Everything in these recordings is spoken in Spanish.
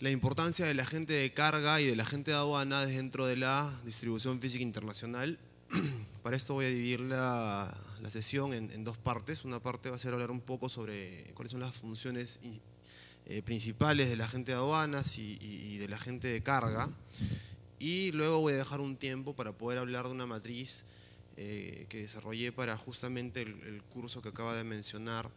la importancia de la gente de carga y de la gente de aduana dentro de la distribución física internacional. Para esto voy a dividir la, sesión en, dos partes. Una parte va a ser hablar un poco sobre cuáles son las funciones eh, principales de la gente de aduanas y, de la gente de carga. Y luego voy a dejar un tiempo para poder hablar de una matriz eh, que desarrollé para justamente el curso que acaba de mencionar,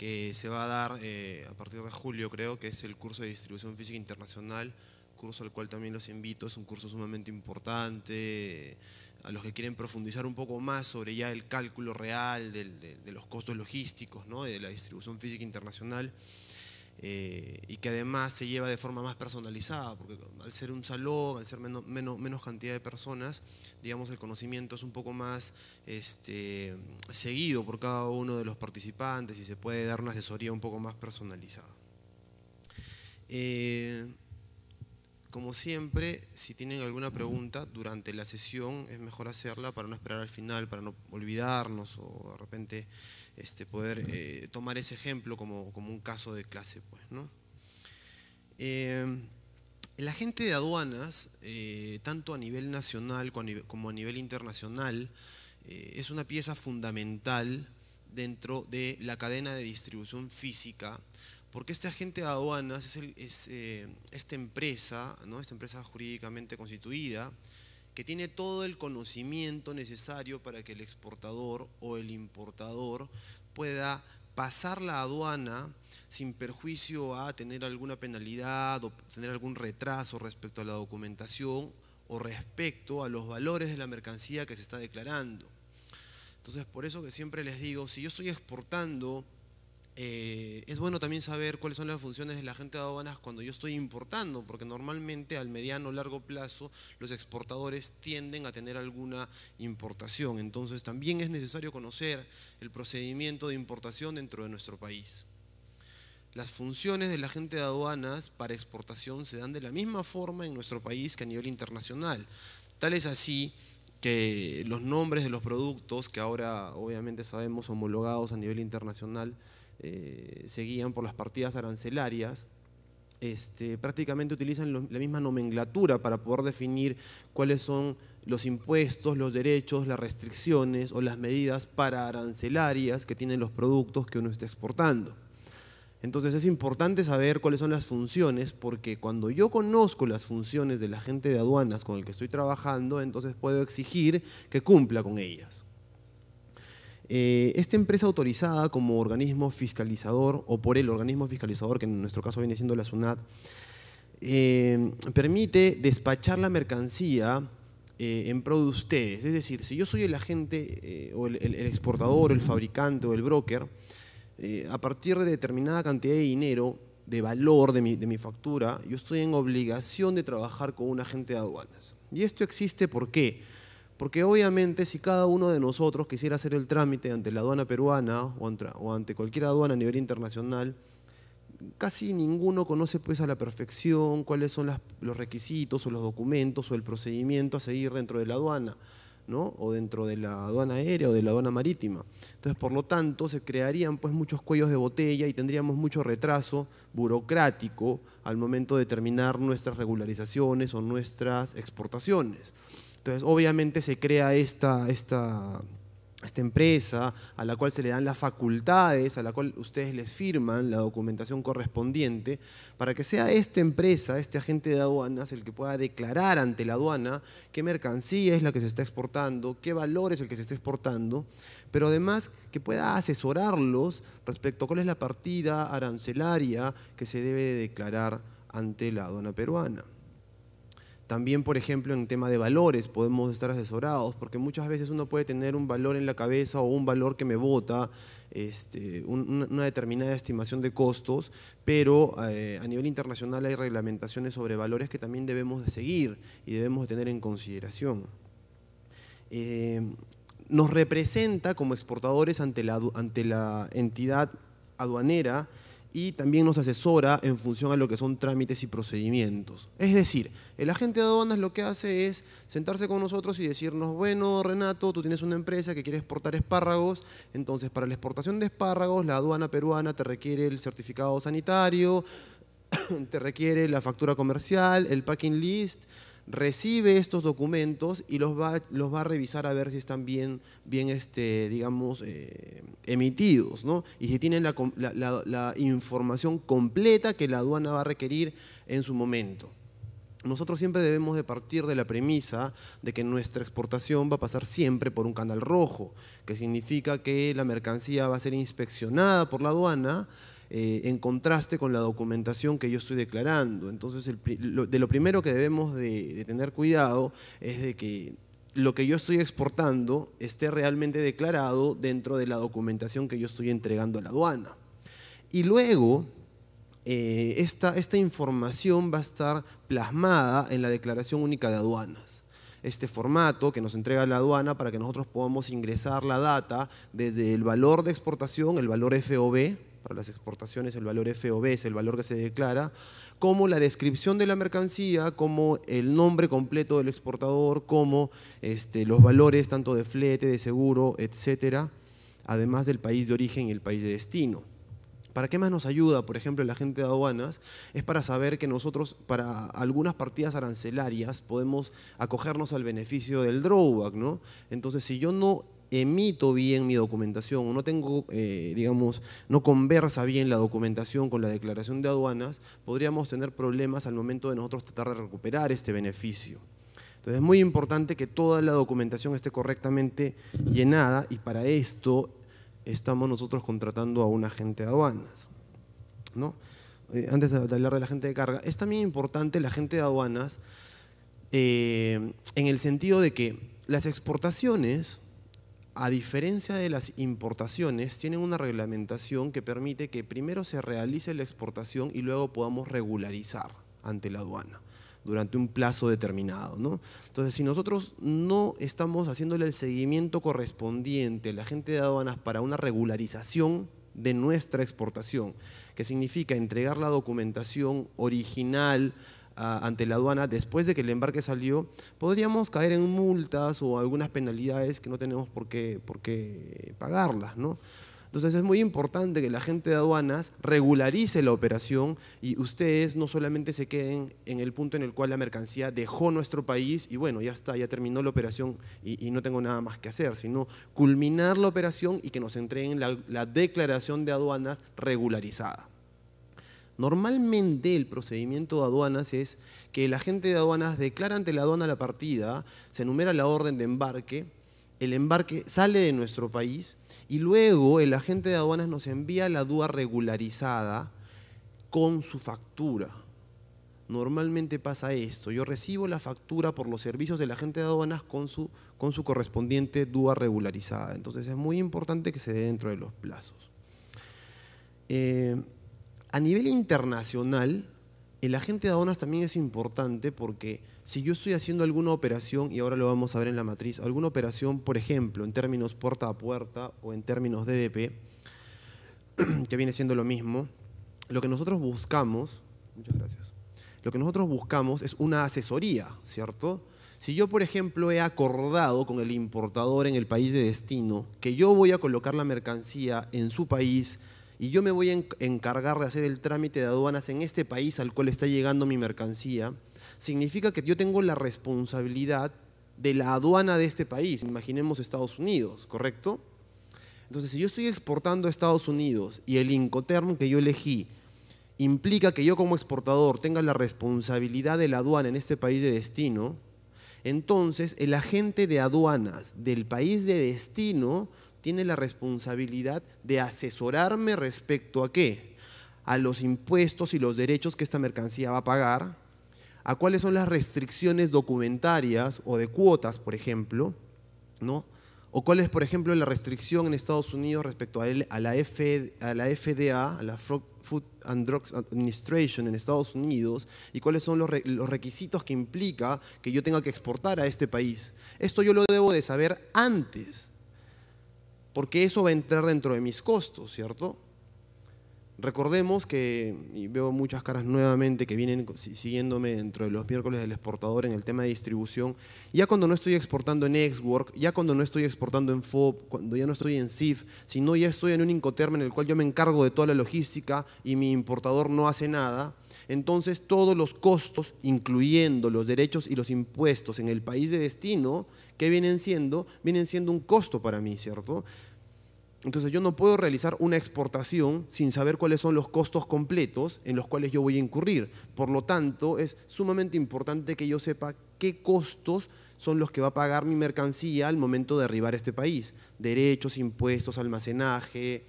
que se va a dar eh, a partir de julio, creo, que es el curso de distribución física internacional, curso al cual también los invito, es un curso sumamente importante, eh, a los que quieren profundizar un poco más sobre ya el cálculo real de, los costos logísticos, ¿no? de la distribución física internacional. Eh, y que además se lleva de forma más personalizada, porque al ser un salón, al ser menos, cantidad de personas, digamos, el conocimiento es un poco más este, seguido por cada uno de los participantes y se puede dar una asesoría un poco más personalizada. Eh, como siempre, si tienen alguna pregunta durante la sesión, es mejor hacerla para no esperar al final, para no olvidarnos o de repente este, poder eh, tomar ese ejemplo como, un caso de clase. el pues, eh, agente de aduanas, eh, tanto a nivel nacional como a nivel internacional, es una pieza fundamental dentro de la cadena de distribución física, porque este agente de aduanas es, esta empresa, esta empresa jurídicamente constituida, que tiene todo el conocimiento necesario para que el exportador o el importador pueda pasar la aduana sin perjuicio a tener alguna penalidad o tener algún retraso respecto a la documentación o respecto a los valores de la mercancía que se está declarando. Entonces, por eso que siempre les digo, si yo estoy exportando eh, es bueno también saber cuáles son las funciones de la gente de aduanas cuando yo estoy importando, porque normalmente al mediano o largo plazo los exportadores tienden a tener alguna importación. Entonces también es necesario conocer el procedimiento de importación dentro de nuestro país. Las funciones de la gente de aduanas para exportación se dan de la misma forma en nuestro país que a nivel internacional. Tal es así que los nombres de los productos, que ahora obviamente sabemos homologados a nivel internacional, eh, seguían por las partidas arancelarias, este, prácticamente utilizan la misma nomenclatura para poder definir cuáles son los impuestos, los derechos, las restricciones o las medidas para arancelarias que tienen los productos que uno está exportando. Entonces es importante saber cuáles son las funciones porque cuando yo conozco las funciones de la gente de aduanas con el que estoy trabajando, entonces puedo exigir que cumpla con ellas. Eh, esta empresa autorizada como organismo fiscalizador o por el organismo fiscalizador, que en nuestro caso viene siendo la SUNAT, eh, permite despachar la mercancía eh, en pro de ustedes. Es decir, si yo soy el agente o el, exportador, el fabricante o el broker, a partir de determinada cantidad de dinero, de valor de mi, de mi factura, yo estoy en obligación de trabajar con un agente de aduanas. Y esto existe ¿por qué? Porque obviamente si cada uno de nosotros quisiera hacer el trámite ante la aduana peruana o ante cualquier aduana a nivel internacional, casi ninguno conoce pues a la perfección cuáles son los requisitos o los documentos o el procedimiento a seguir dentro de la aduana, ¿no? O dentro de la aduana aérea o de la aduana marítima. Entonces, por lo tanto, se crearían pues muchos cuellos de botella y tendríamos mucho retraso burocrático al momento de terminar nuestras regularizaciones o nuestras exportaciones. Entonces, obviamente se crea esta, empresa a la cual se le dan las facultades, a la cual ustedes les firman la documentación correspondiente, para que sea esta empresa, este agente de aduanas, el que pueda declarar ante la aduana qué mercancía es la que se está exportando, qué valor es el que se está exportando, pero además que pueda asesorarlos respecto a cuál es la partida arancelaria que se debe declarar ante la aduana peruana. También, por ejemplo, en tema de valores podemos estar asesorados, porque muchas veces uno puede tener un valor en la cabeza o un valor que me vota, este, una determinada estimación de costos, pero eh, a nivel internacional hay reglamentaciones sobre valores que también debemos de seguir y debemos de tener en consideración. Eh, nos representa como exportadores ante la entidad aduanera y también nos asesora en función a lo que son trámites y procedimientos. Es decir, el agente de aduanas lo que hace es sentarse con nosotros y decirnos, bueno, Renato, tú tienes una empresa que quiere exportar espárragos, entonces para la exportación de espárragos la aduana peruana te requiere el certificado sanitario, te requiere la factura comercial, el packing list, recibe estos documentos y los va, a revisar a ver si están bien, bien este, digamos, eh, emitidos, Y si tienen la, la, información completa que la aduana va a requerir en su momento. Nosotros siempre debemos de partir de la premisa de que nuestra exportación va a pasar siempre por un canal rojo, que significa que la mercancía va a ser inspeccionada por la aduana eh, en contraste con la documentación que yo estoy declarando. Entonces, de lo primero que debemos de, tener cuidado es de que lo que yo estoy exportando esté realmente declarado dentro de la documentación que yo estoy entregando a la aduana. Y luego, eh, esta, esta, información va a estar plasmada en la Declaración Única de Aduanas. Este formato que nos entrega la aduana para que nosotros podamos ingresar la data desde el valor de exportación, el valor FOB, para las exportaciones el valor FOB es el valor que se declara, como la descripción de la mercancía, como el nombre completo del exportador, como este, los valores tanto de flete, de seguro, etcétera, además del país de origen y el país de destino. ¿Para qué más nos ayuda, por ejemplo, la gente de aduanas? Es para saber que nosotros, para algunas partidas arancelarias, podemos acogernos al beneficio del drawback, ¿no? Entonces, si yo no emito bien mi documentación o no tengo, eh, digamos, no conversa bien la documentación con la declaración de aduanas, podríamos tener problemas al momento de nosotros tratar de recuperar este beneficio. Entonces es muy importante que toda la documentación esté correctamente llenada y para esto estamos nosotros contratando a un agente de aduanas. ¿no? Eh, antes de hablar de la gente de carga, es también importante la gente de aduanas eh, en el sentido de que las exportaciones a diferencia de las importaciones, tienen una reglamentación que permite que primero se realice la exportación y luego podamos regularizar ante la aduana durante un plazo determinado. ¿no? Entonces, si nosotros no estamos haciéndole el seguimiento correspondiente a la gente de aduanas para una regularización de nuestra exportación, que significa entregar la documentación original, ante la aduana después de que el embarque salió, podríamos caer en multas o algunas penalidades que no tenemos por qué, por qué pagarlas, ¿no? Entonces es muy importante que la gente de aduanas regularice la operación y ustedes no solamente se queden en el punto en el cual la mercancía dejó nuestro país y bueno, ya está, ya terminó la operación y, no tengo nada más que hacer, sino culminar la operación y que nos entreguen la declaración de aduanas regularizada. Normalmente el procedimiento de aduanas es que el agente de aduanas declara ante la aduana la partida, se enumera la orden de embarque, el embarque sale de nuestro país y luego el agente de aduanas nos envía la duda regularizada con su factura. Normalmente pasa esto, yo recibo la factura por los servicios del agente de aduanas con su, con su correspondiente duda regularizada. Entonces es muy importante que se dé dentro de los plazos. Eh, a nivel internacional, el agente de aduanas también es importante porque si yo estoy haciendo alguna operación, y ahora lo vamos a ver en la matriz, alguna operación, por ejemplo, en términos puerta a puerta o en términos DDP, que viene siendo lo mismo, lo que nosotros buscamos, muchas gracias, lo que nosotros buscamos es una asesoría, ¿cierto? Si yo, por ejemplo, he acordado con el importador en el país de destino que yo voy a colocar la mercancía en su país y yo me voy a encargar de hacer el trámite de aduanas en este país al cual está llegando mi mercancía, significa que yo tengo la responsabilidad de la aduana de este país, imaginemos Estados Unidos, ¿correcto? Entonces, si yo estoy exportando a Estados Unidos y el Incoterm que yo elegí implica que yo como exportador tenga la responsabilidad de la aduana en este país de destino, entonces el agente de aduanas del país de destino tiene la responsabilidad de asesorarme respecto a qué, a los impuestos y los derechos que esta mercancía va a pagar, a cuáles son las restricciones documentarias o de cuotas, por ejemplo, ¿no? o cuál es, por ejemplo, la restricción en Estados Unidos respecto a, la, FDA, a la Food and Drugs Administration en Estados Unidos, y cuáles son los, los, requisitos que implica que yo tenga que exportar a este país. Esto yo lo debo de saber antes porque eso va a entrar dentro de mis costos, ¿cierto? Recordemos que, y veo muchas caras nuevamente que vienen siguiéndome dentro de los miércoles del exportador en el tema de distribución, ya cuando no estoy exportando en XWork, ya cuando no estoy exportando en FOB, cuando ya no estoy en CIF, sino ya estoy en un Incoterm en el cual yo me encargo de toda la logística y mi importador no hace nada, entonces todos los costos, incluyendo los derechos y los impuestos en el país de destino, ¿qué vienen siendo? Vienen siendo un costo para mí, ¿cierto? Entonces yo no puedo realizar una exportación sin saber cuáles son los costos completos en los cuales yo voy a incurrir. Por lo tanto, es sumamente importante que yo sepa qué costos son los que va a pagar mi mercancía al momento de arribar a este país. Derechos, impuestos, almacenaje,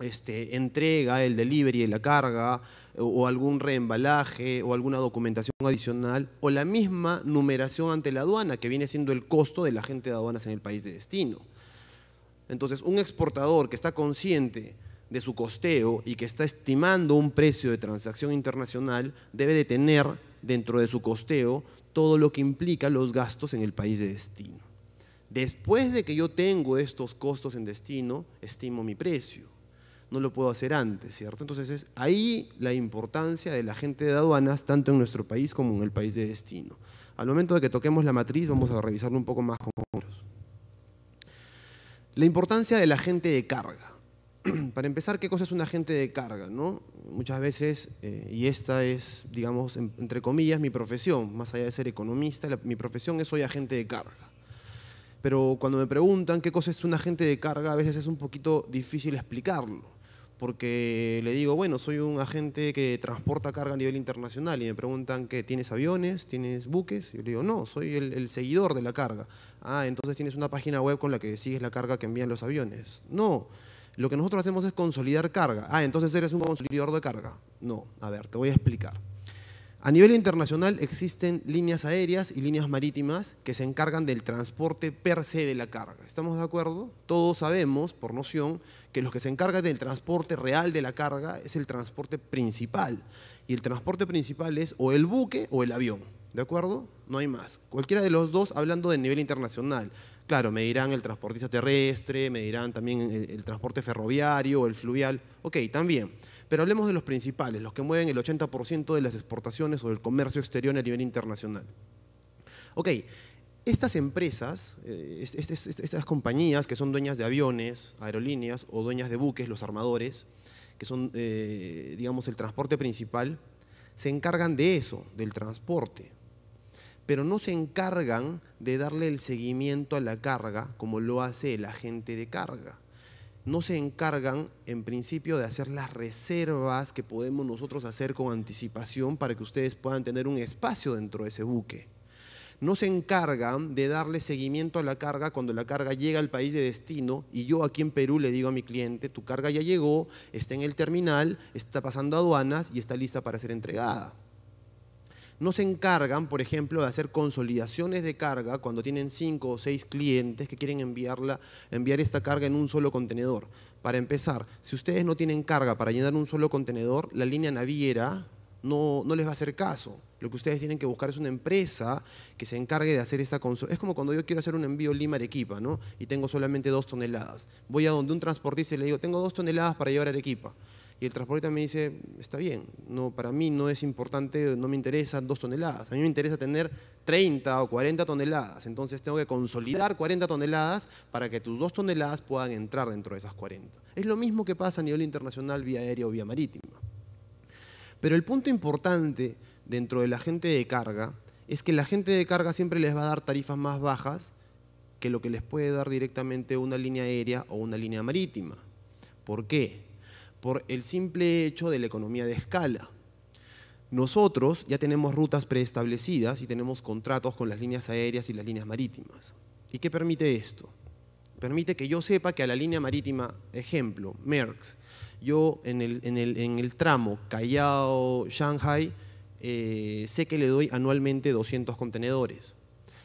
este, entrega, el delivery, la carga, eh, o algún reembalaje o alguna documentación adicional o la misma numeración ante la aduana que viene siendo el costo de la gente de aduanas en el país de destino. Entonces, un exportador que está consciente de su costeo y que está estimando un precio de transacción internacional debe de tener dentro de su costeo todo lo que implica los gastos en el país de destino. Después de que yo tengo estos costos en destino, estimo mi precio no lo puedo hacer antes, ¿cierto? Entonces es ahí la importancia de la gente de aduanas, tanto en nuestro país como en el país de destino. Al momento de que toquemos la matriz, vamos a revisarlo un poco más con La importancia del agente de carga. Para empezar, ¿qué cosa es un agente de carga? ¿no? Muchas veces, eh, y esta es, digamos, entre comillas, mi profesión, más allá de ser economista, mi profesión es soy agente de carga. Pero cuando me preguntan qué cosa es un agente de carga, a veces es un poquito difícil explicarlo porque le digo, bueno, soy un agente que transporta carga a nivel internacional y me preguntan, ¿qué? ¿Tienes aviones? ¿Tienes buques? Y le digo, no, soy el, el, seguidor de la carga. Ah, entonces tienes una página web con la que sigues la carga que envían los aviones. No, lo que nosotros hacemos es consolidar carga. Ah, entonces eres un consolidador de carga. No, a ver, te voy a explicar. A nivel internacional existen líneas aéreas y líneas marítimas que se encargan del transporte per se de la carga. ¿Estamos de acuerdo? Todos sabemos, por noción, que los que se encargan del transporte real de la carga es el transporte principal. Y el transporte principal es o el buque o el avión. ¿De acuerdo? No hay más. Cualquiera de los dos hablando de nivel internacional. Claro, me dirán el transportista terrestre, me dirán también el, transporte ferroviario, o el fluvial. Ok, también. Pero hablemos de los principales, los que mueven el 80% de las exportaciones o del comercio exterior a nivel internacional. Ok, estas empresas, eh, estas compañías que son dueñas de aviones, aerolíneas o dueñas de buques, los armadores, que son, eh, digamos, el transporte principal, se encargan de eso, del transporte, pero no se encargan de darle el seguimiento a la carga como lo hace el agente de carga no se encargan en principio de hacer las reservas que podemos nosotros hacer con anticipación para que ustedes puedan tener un espacio dentro de ese buque. No se encargan de darle seguimiento a la carga cuando la carga llega al país de destino y yo aquí en Perú le digo a mi cliente, tu carga ya llegó, está en el terminal, está pasando aduanas y está lista para ser entregada no se encargan, por ejemplo, de hacer consolidaciones de carga cuando tienen cinco o seis clientes que quieren enviarla, enviar esta carga en un solo contenedor. Para empezar, si ustedes no tienen carga para llenar un solo contenedor, la línea naviera no, les va a hacer caso. Lo que ustedes tienen que buscar es una empresa que se encargue de hacer esta consolidación. Es como cuando yo quiero hacer un envío Lima-Arequipa, ¿no? Y tengo solamente dos toneladas. Voy a donde un transportista y le digo, tengo dos toneladas para llevar a Arequipa. Y el transportista me dice, está bien, no, para mí no es importante, no me interesan dos toneladas, a mí me interesa tener 30 o 40 toneladas, entonces tengo que consolidar 40 toneladas para que tus dos toneladas puedan entrar dentro de esas 40. Es lo mismo que pasa a nivel internacional vía aérea o vía marítima. Pero el punto importante dentro de la gente de carga es que la gente de carga siempre les va a dar tarifas más bajas que lo que les puede dar directamente una línea aérea o una línea marítima. ¿Por qué? por el simple hecho de la economía de escala. Nosotros ya tenemos rutas preestablecidas y tenemos contratos con las líneas aéreas y las líneas marítimas. ¿Y qué permite esto? Permite que yo sepa que a la línea marítima, ejemplo, Merckx, yo en el, tramo Callao-Shanghai eh, sé que le doy anualmente 200 contenedores.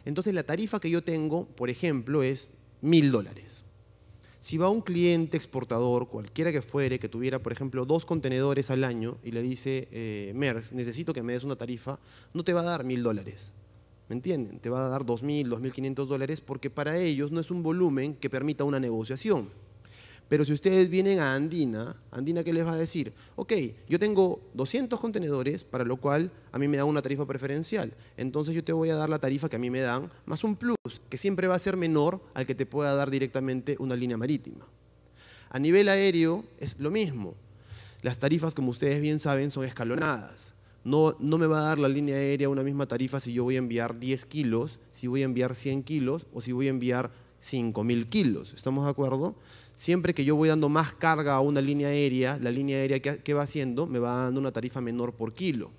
Entonces la tarifa que yo tengo, por ejemplo, es 1000 dólares. Si va un cliente exportador, cualquiera que fuere, que tuviera, por ejemplo, dos contenedores al año y le dice, eh, necesito que me des una tarifa, no te va a dar mil dólares. ¿Me entienden? Te va a dar dos mil, dos mil quinientos dólares porque para ellos no es un volumen que permita una negociación. Pero si ustedes vienen a Andina, Andina qué les va a decir? Ok, yo tengo 200 contenedores, para lo cual a mí me da una tarifa preferencial. Entonces yo te voy a dar la tarifa que a mí me dan, más un plus, que siempre va a ser menor al que te pueda dar directamente una línea marítima. A nivel aéreo es lo mismo. Las tarifas, como ustedes bien saben, son escalonadas. No, no, me va a dar la línea aérea una misma tarifa si yo voy a enviar 10 kilos, si voy a enviar 100 kilos o si voy a enviar 5.000 kilos. ¿Estamos de acuerdo? siempre que yo voy dando más carga a una línea aérea, la línea aérea que, va haciendo me va dando una tarifa menor por kilo.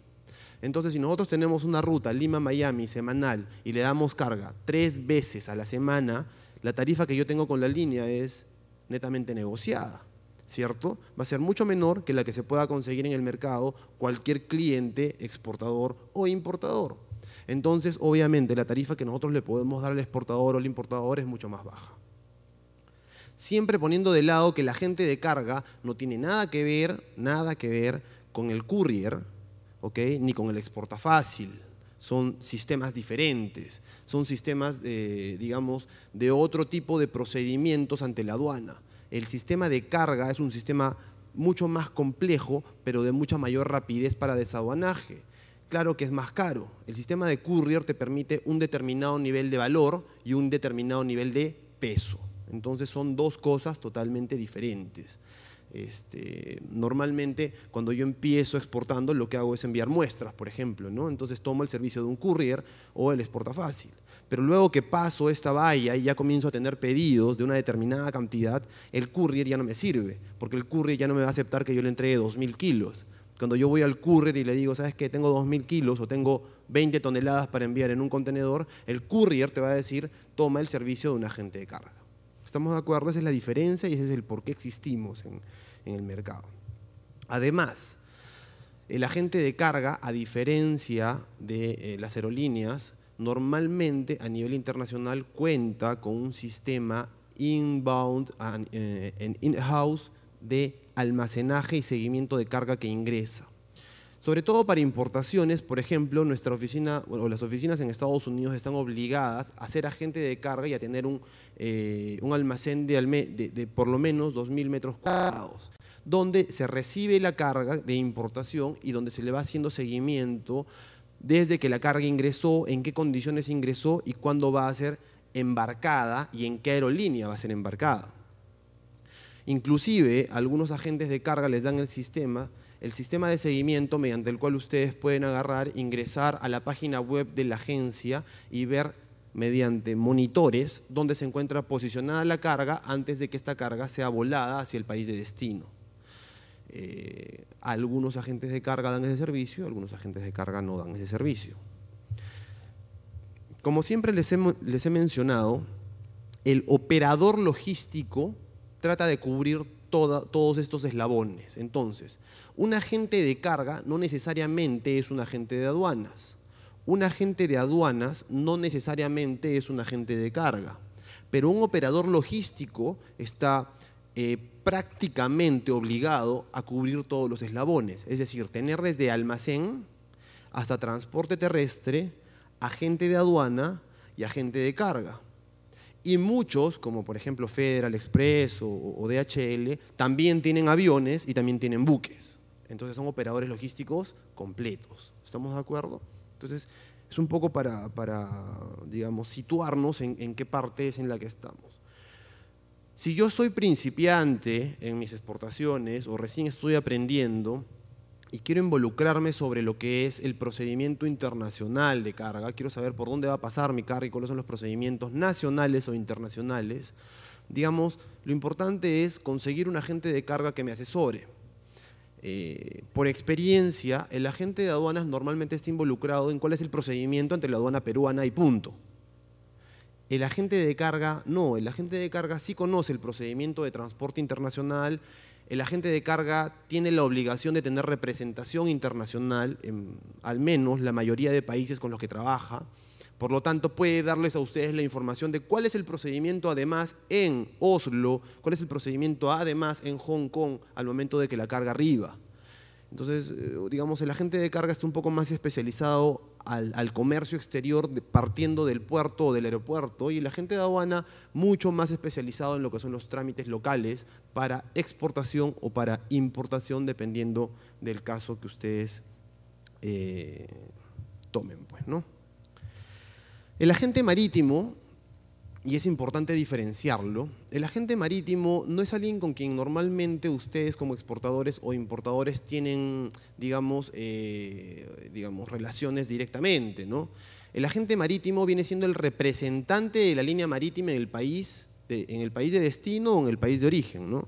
Entonces, si nosotros tenemos una ruta Lima-Miami semanal y le damos carga tres veces a la semana, la tarifa que yo tengo con la línea es netamente negociada, ¿cierto? Va a ser mucho menor que la que se pueda conseguir en el mercado cualquier cliente, exportador o importador. Entonces, obviamente, la tarifa que nosotros le podemos dar al exportador o al importador es mucho más baja siempre poniendo de lado que la gente de carga no tiene nada que ver, nada que ver con el courier, ¿ok? Ni con el exporta fácil. Son sistemas diferentes, son sistemas, digamos, de otro tipo de procedimientos ante la aduana. El sistema de carga es un sistema mucho más complejo, pero de mucha mayor rapidez para desaduanaje. Claro que es más caro. El sistema de courier te permite un determinado nivel de valor y un determinado nivel de peso. Entonces son dos cosas totalmente diferentes. Este, normalmente cuando yo empiezo exportando lo que hago es enviar muestras, por ejemplo, Entonces tomo el servicio de un courier o el exporta fácil. Pero luego que paso esta valla y ya comienzo a tener pedidos de una determinada cantidad, el courier ya no me sirve, porque el courier ya no me va a aceptar que yo le entregue 2.000 kilos. Cuando yo voy al courier y le digo, ¿sabes qué? Tengo 2.000 kilos o tengo 20 toneladas para enviar en un contenedor, el courier te va a decir, toma el servicio de un agente de carga estamos de acuerdo, esa es la diferencia y ese es el por qué existimos en, el mercado. Además, el agente de carga, a diferencia de eh, las aerolíneas, normalmente a nivel internacional cuenta con un sistema inbound and eh, in-house de almacenaje y seguimiento de carga que ingresa sobre todo para importaciones, por ejemplo, nuestra oficina o las oficinas en Estados Unidos están obligadas a ser agente de carga y a tener un, eh, un almacén de, de, por lo menos 2.000 metros cuadrados, donde se recibe la carga de importación y donde se le va haciendo seguimiento desde que la carga ingresó, en qué condiciones ingresó y cuándo va a ser embarcada y en qué aerolínea va a ser embarcada. Inclusive, algunos agentes de carga les dan el sistema el sistema de seguimiento mediante el cual ustedes pueden agarrar, ingresar a la página web de la agencia y ver mediante monitores dónde se encuentra posicionada la carga antes de que esta carga sea volada hacia el país de destino. Eh, algunos agentes de carga dan ese servicio, algunos agentes de carga no dan ese servicio. Como siempre les he, mencionado, el operador logístico trata de cubrir todos estos eslabones. Entonces, un agente de carga no necesariamente es un agente de aduanas. Un agente de aduanas no necesariamente es un agente de carga. Pero un operador logístico está eh, prácticamente obligado a cubrir todos los eslabones. Es decir, tener desde almacén hasta transporte terrestre, agente de aduana y agente de carga. Y muchos, como por ejemplo Federal Express o, DHL, también tienen aviones y también tienen buques. Entonces son operadores logísticos completos. ¿Estamos de acuerdo? Entonces es un poco para, digamos, situarnos en, en qué parte es en la que estamos. Si yo soy principiante en mis exportaciones o recién estoy aprendiendo, y quiero involucrarme sobre lo que es el procedimiento internacional de carga, quiero saber por dónde va a pasar mi carga y cuáles son los procedimientos nacionales o internacionales, digamos, lo importante es conseguir un agente de carga que me asesore. Eh, por experiencia, el agente de aduanas normalmente está involucrado en cuál es el procedimiento entre la aduana peruana y punto. El agente de carga, no, el agente de carga sí conoce el procedimiento de transporte internacional, el agente de carga tiene la obligación de tener representación internacional, en al menos la mayoría de países con los que trabaja, por lo tanto, puede darles a ustedes la información de cuál es el procedimiento además en Oslo, cuál es el procedimiento además en Hong Kong al momento de que la carga arriba. Entonces, eh, digamos, el agente de carga está un poco más especializado al, comercio exterior partiendo del puerto o del aeropuerto y el agente de aduana mucho más especializado en lo que son los trámites locales para exportación o para importación dependiendo del caso que ustedes eh, tomen, pues, ¿no? El agente marítimo, y es importante diferenciarlo, el agente marítimo no es alguien con quien normalmente ustedes como exportadores o importadores tienen, digamos, eh, digamos relaciones directamente, ¿no? El agente marítimo viene siendo el representante de la línea marítima en el país de, en el país de destino o en el país de origen, ¿no?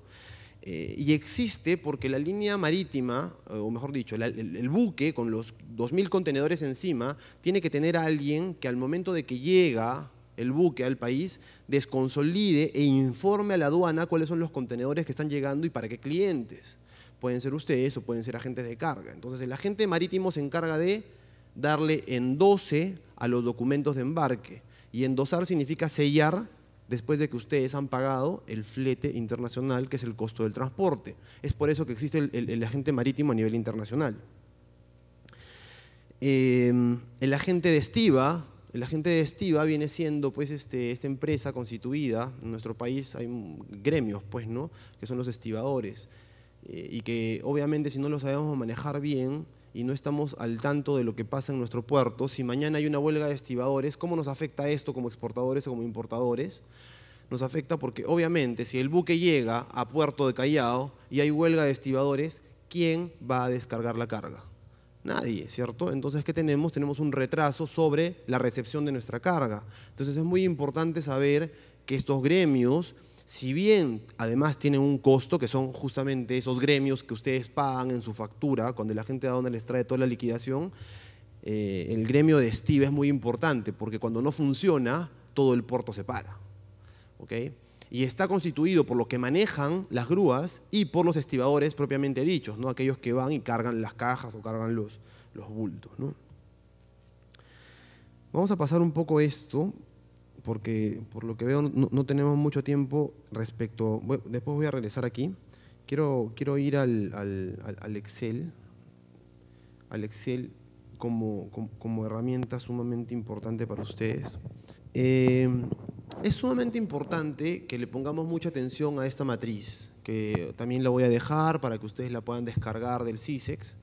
Eh, y existe porque la línea marítima, eh, o mejor dicho, el, buque con los 2.000 contenedores encima, tiene que tener a alguien que al momento de que llega el buque al país, desconsolide e informe a la aduana cuáles son los contenedores que están llegando y para qué clientes. Pueden ser ustedes o pueden ser agentes de carga. Entonces, el agente marítimo se encarga de darle endose a los documentos de embarque. Y endosar significa sellar después de que ustedes han pagado el flete internacional, que es el costo del transporte. Es por eso que existe el, agente marítimo a nivel internacional. Em, el agente de estiva, de viene siendo pues, este, esta empresa constituida, en nuestro país hay gremios, pues, ¿no? que son los estibadores, eh, y que obviamente si no lo sabemos manejar bien, y no estamos al tanto de lo que pasa en nuestro puerto, si mañana hay una huelga de estibadores, ¿cómo nos afecta esto como exportadores o como importadores? Nos afecta porque obviamente si el buque llega a puerto de Callao y hay huelga de estibadores, ¿quién va a descargar la carga? Nadie, ¿cierto? Entonces, ¿qué tenemos? Tenemos un retraso sobre la recepción de nuestra carga. Entonces, es muy importante saber que estos gremios si bien además tienen un costo, que son justamente esos gremios que ustedes pagan en su factura, cuando la gente de donde les trae toda la liquidación, eh, el gremio de Steve es muy importante, porque cuando no funciona, todo el puerto se para. Y está constituido por los que manejan las grúas y por los estibadores propiamente dichos, ¿no? aquellos que van y cargan las cajas o cargan los, los bultos. ¿no? Vamos a pasar un poco esto porque por lo que veo no, tenemos mucho tiempo respecto, después voy a regresar aquí, quiero, ir al, Excel, al Excel como, herramienta sumamente importante para ustedes. Eh, es sumamente importante que le pongamos mucha atención a esta matriz, que también la voy a dejar para que ustedes la puedan descargar del CISEX,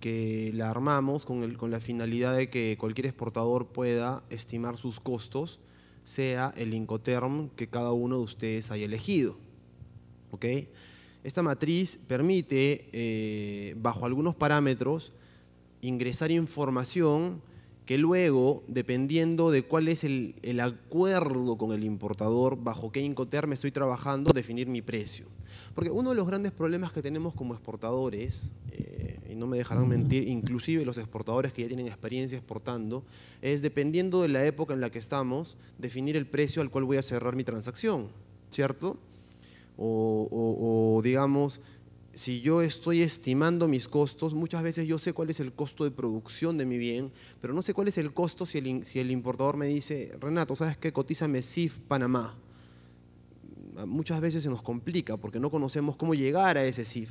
que la armamos con la finalidad de que cualquier exportador pueda estimar sus costos sea el Incoterm que cada uno de ustedes haya elegido. Esta matriz permite, eh, bajo algunos parámetros, ingresar información que luego, dependiendo de cuál es el, el acuerdo con el importador, bajo qué Incoterm estoy trabajando, definir mi precio. Porque uno de los grandes problemas que tenemos como exportadores, eh, y no me dejarán mentir, inclusive los exportadores que ya tienen experiencia exportando, es dependiendo de la época en la que estamos, definir el precio al cual voy a cerrar mi transacción, ¿cierto? o, digamos, si yo estoy estimando mis costos, muchas veces yo sé cuál es el costo de producción de mi bien, pero no sé cuál es el costo si el, importador me dice, Renato, ¿sabes qué? cotiza CIF Panamá muchas veces se nos complica porque no conocemos cómo llegar a ese CIF.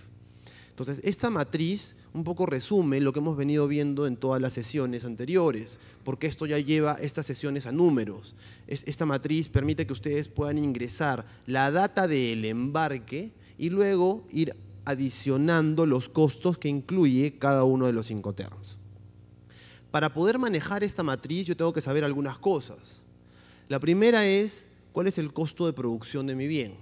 Entonces, esta matriz un poco resume lo que hemos venido viendo en todas las sesiones anteriores, porque esto ya lleva estas sesiones a números. esta matriz permite que ustedes puedan ingresar la data del embarque y luego ir adicionando los costos que incluye cada uno de los cinco incoterms. Para poder manejar esta matriz yo tengo que saber algunas cosas. La primera es ¿Cuál es el costo de producción de mi bien?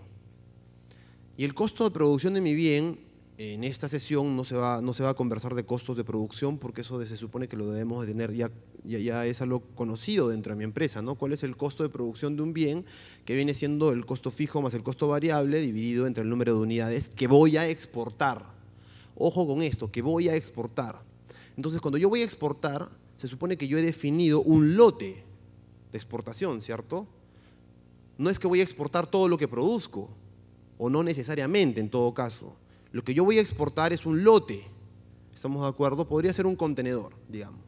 Y el costo de producción de mi bien, en esta sesión no se va, no se va a conversar de costos de producción porque eso se supone que lo debemos de tener ya, ya, ya es algo conocido dentro de mi empresa, ¿no? ¿Cuál es el costo de producción de un bien que viene siendo el costo fijo más el costo variable dividido entre el número de unidades que voy a exportar? Ojo con esto, que voy a exportar. Entonces, cuando yo voy a exportar, se supone que yo he definido un lote de exportación, ¿cierto? no es que voy a exportar todo lo que produzco, o no necesariamente en todo caso. Lo que yo voy a exportar es un lote, ¿estamos de acuerdo? Podría ser un contenedor, digamos.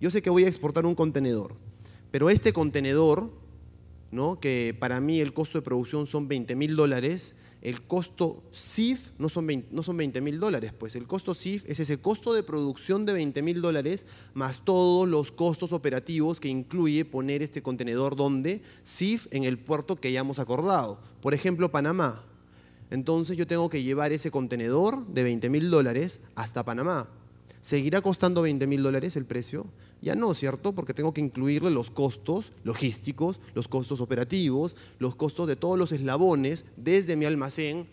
Yo sé que voy a exportar un contenedor, pero este contenedor, ¿no? que para mí el costo de producción son 20 mil dólares, el costo CIF no son 20 mil dólares, pues el costo CIF es ese costo de producción de 20 mil dólares más todos los costos operativos que incluye poner este contenedor donde CIF en el puerto que hayamos acordado. Por ejemplo, Panamá. Entonces yo tengo que llevar ese contenedor de 20 mil dólares hasta Panamá. ¿Seguirá costando 20 mil dólares el precio? Ya no, ¿cierto? Porque tengo que incluirle los costos logísticos, los costos operativos, los costos de todos los eslabones, desde mi almacén,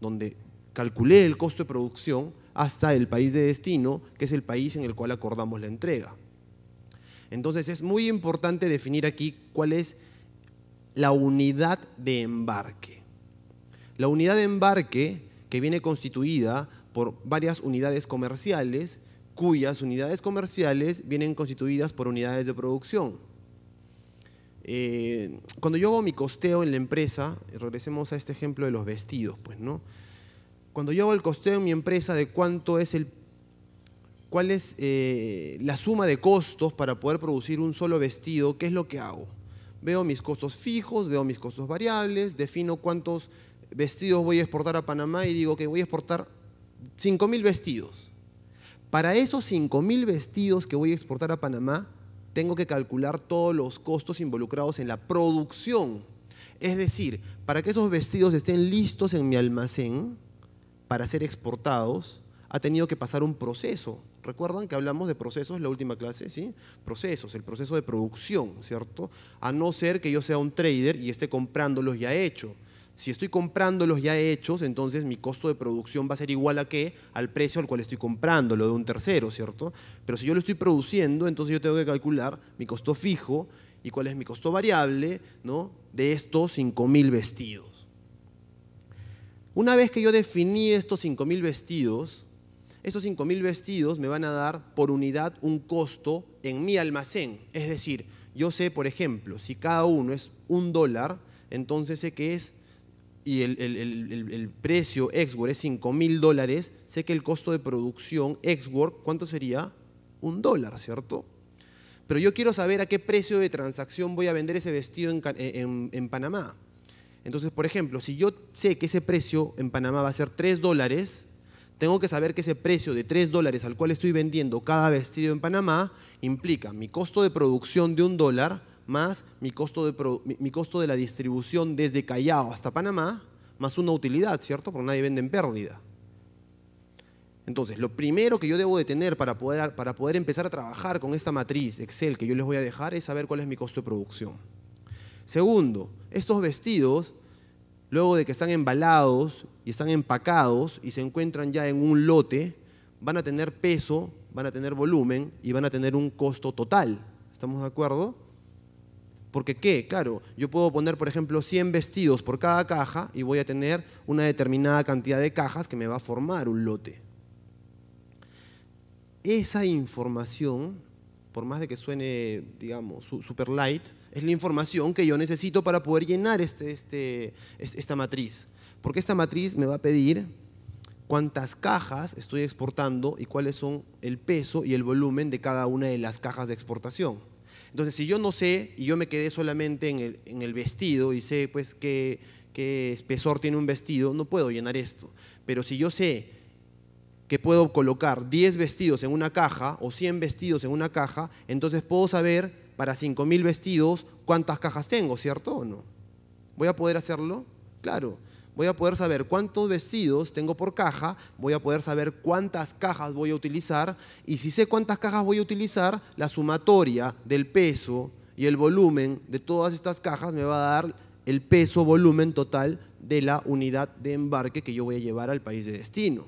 donde calculé el costo de producción, hasta el país de destino, que es el país en el cual acordamos la entrega. Entonces es muy importante definir aquí cuál es la unidad de embarque. La unidad de embarque, que viene constituida por varias unidades comerciales, cuyas unidades comerciales vienen constituidas por unidades de producción. Eh, cuando yo hago mi costeo en la empresa, regresemos a este ejemplo de los vestidos, pues, ¿no? Cuando yo hago el costeo en mi empresa de cuánto es el, cuál es eh, la suma de costos para poder producir un solo vestido, ¿qué es lo que hago? Veo mis costos fijos, veo mis costos variables, defino cuántos vestidos voy a exportar a Panamá y digo que voy a exportar 5.000 vestidos para esos 5.000 vestidos que voy a exportar a Panamá, tengo que calcular todos los costos involucrados en la producción. Es decir, para que esos vestidos estén listos en mi almacén para ser exportados, ha tenido que pasar un proceso. ¿Recuerdan que hablamos de procesos la última clase? ¿Sí? Procesos, el proceso de producción, ¿cierto? A no ser que yo sea un trader y esté comprándolos ya hechos. Si estoy comprando los ya hechos, entonces mi costo de producción va a ser igual a qué? Al precio al cual estoy comprando, lo de un tercero, ¿cierto? Pero si yo lo estoy produciendo, entonces yo tengo que calcular mi costo fijo y cuál es mi costo variable, ¿no? De estos 5.000 vestidos. Una vez que yo definí estos 5.000 vestidos, estos 5.000 vestidos me van a dar por unidad un costo en mi almacén. Es decir, yo sé, por ejemplo, si cada uno es un dólar, entonces sé que es y el, precio ex-work es 5.000 dólares, sé que el costo de producción ex-work, ¿cuánto sería? Un dólar, ¿cierto? Pero yo quiero saber a qué precio de transacción voy a vender ese vestido en, eh, en Panamá. Entonces, por ejemplo, si yo sé que ese precio en Panamá va a ser 3 dólares, tengo que saber que ese precio de 3 dólares al cual estoy vendiendo cada vestido en Panamá implica mi costo de producción de un dólar más mi costo de, la distribución desde Callao hasta Panamá, más una utilidad, ¿cierto? Porque nadie vende en pérdida. Entonces, lo primero que yo debo de tener para poder, para poder empezar a trabajar con esta matriz Excel que yo les voy a dejar es saber cuál es mi costo de producción. Segundo, estos vestidos, luego de que están embalados y están empacados y se encuentran ya en un lote, van a tener peso, van a tener volumen y van a tener un costo total. ¿Estamos de acuerdo? Porque qué, claro, yo puedo poner, por ejemplo, 100 vestidos por cada caja y voy a tener una determinada cantidad de cajas que me va a formar un lote. Esa información, por más de que suene, digamos, super light, es la información que yo necesito para poder llenar este, este, esta matriz. Porque esta matriz me va a pedir cuántas cajas estoy exportando y cuáles son el peso y el volumen de cada una de las cajas de exportación. Entonces, si yo no sé y yo me quedé solamente en el, vestido y sé pues qué, qué espesor tiene un vestido, no puedo llenar esto. Pero si yo sé que puedo colocar 10 vestidos en una caja o 100 vestidos en una caja, entonces puedo saber para 5.000 vestidos cuántas cajas tengo, ¿cierto o no? ¿Voy a poder hacerlo? Claro voy a poder saber cuántos vestidos tengo por caja, voy a poder saber cuántas cajas voy a utilizar y si sé cuántas cajas voy a utilizar, la sumatoria del peso y el volumen de todas estas cajas me va a dar el peso volumen total de la unidad de embarque que yo voy a llevar al país de destino.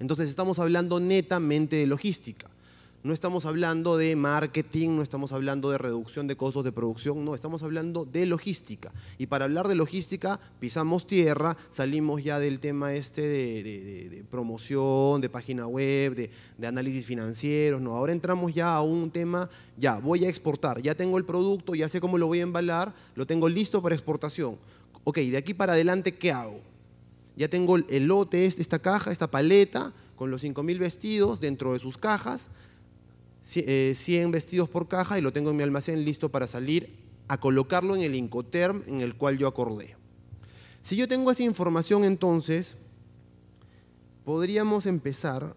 Entonces estamos hablando netamente de logística. No estamos hablando de marketing, no estamos hablando de reducción de costos de producción, no, estamos hablando de logística. Y para hablar de logística, pisamos tierra, salimos ya del tema este de, promoción, de página web, de, análisis financieros, no, ahora entramos ya a un tema, ya, voy a exportar, ya tengo el producto, ya sé cómo lo voy a embalar, lo tengo listo para exportación. Ok, de aquí para adelante, ¿qué hago? Ya tengo el lote, este, esta caja, esta paleta, con los 5.000 vestidos dentro de sus cajas, 100 eh, vestidos por caja y lo tengo en mi almacén listo para salir a colocarlo en el Incoterm en el cual yo acordé. Si yo tengo esa información entonces, podríamos empezar,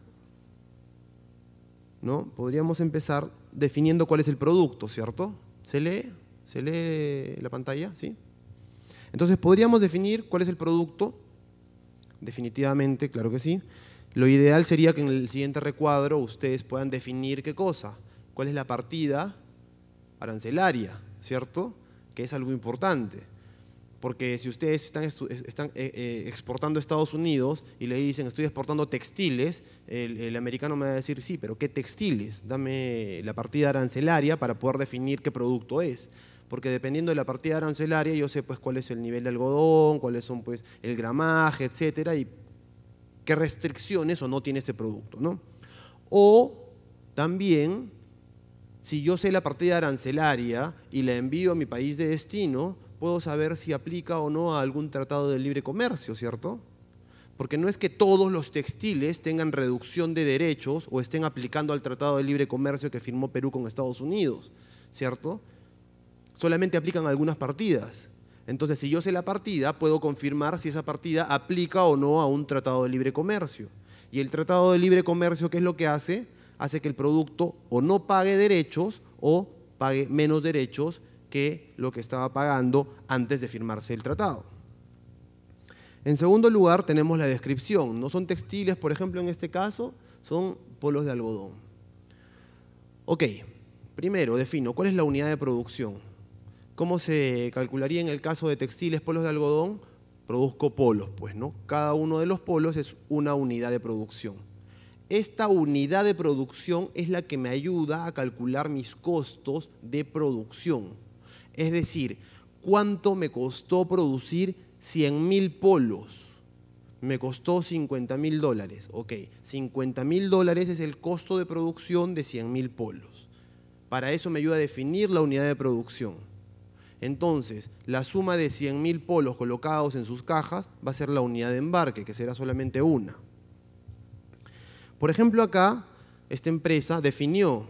¿no? Podríamos empezar definiendo cuál es el producto, ¿cierto? ¿Se lee? ¿Se lee la pantalla? ¿Sí? Entonces podríamos definir cuál es el producto, definitivamente, claro que sí. Lo ideal sería que en el siguiente recuadro ustedes puedan definir qué cosa, cuál es la partida arancelaria, ¿cierto? Que es algo importante. Porque si ustedes están, eh, eh, exportando a Estados Unidos y le dicen estoy exportando textiles, el, americano me va a decir sí, pero ¿qué textiles? Dame la partida arancelaria para poder definir qué producto es. Porque dependiendo de la partida arancelaria yo sé pues cuál es el nivel de algodón, cuál es pues el gramaje, etcétera, y qué restricciones o no tiene este producto. ¿no? O también, si yo sé la partida arancelaria y la envío a mi país de destino, puedo saber si aplica o no a algún tratado de libre comercio, ¿cierto? Porque no es que todos los textiles tengan reducción de derechos o estén aplicando al Tratado de Libre Comercio que firmó Perú con Estados Unidos, ¿cierto? Solamente aplican algunas partidas. Entonces, si yo sé la partida, puedo confirmar si esa partida aplica o no a un tratado de libre comercio. Y el tratado de libre comercio, ¿qué es lo que hace? Hace que el producto o no pague derechos o pague menos derechos que lo que estaba pagando antes de firmarse el tratado. En segundo lugar, tenemos la descripción. No son textiles, por ejemplo, en este caso, son polos de algodón. Ok, primero defino cuál es la unidad de producción. ¿Cómo se calcularía en el caso de textiles, polos de algodón? Produzco polos, pues, ¿no? Cada uno de los polos es una unidad de producción. Esta unidad de producción es la que me ayuda a calcular mis costos de producción. Es decir, ¿cuánto me costó producir 100.000 polos? me costó 50.000 mil dólares. Ok, 50 dólares es el costo de producción de 100.000 polos. Para eso me ayuda a definir la unidad de producción. Entonces, la suma de 100.000 polos colocados en sus cajas va a ser la unidad de embarque, que será solamente una. Por ejemplo, acá, esta empresa definió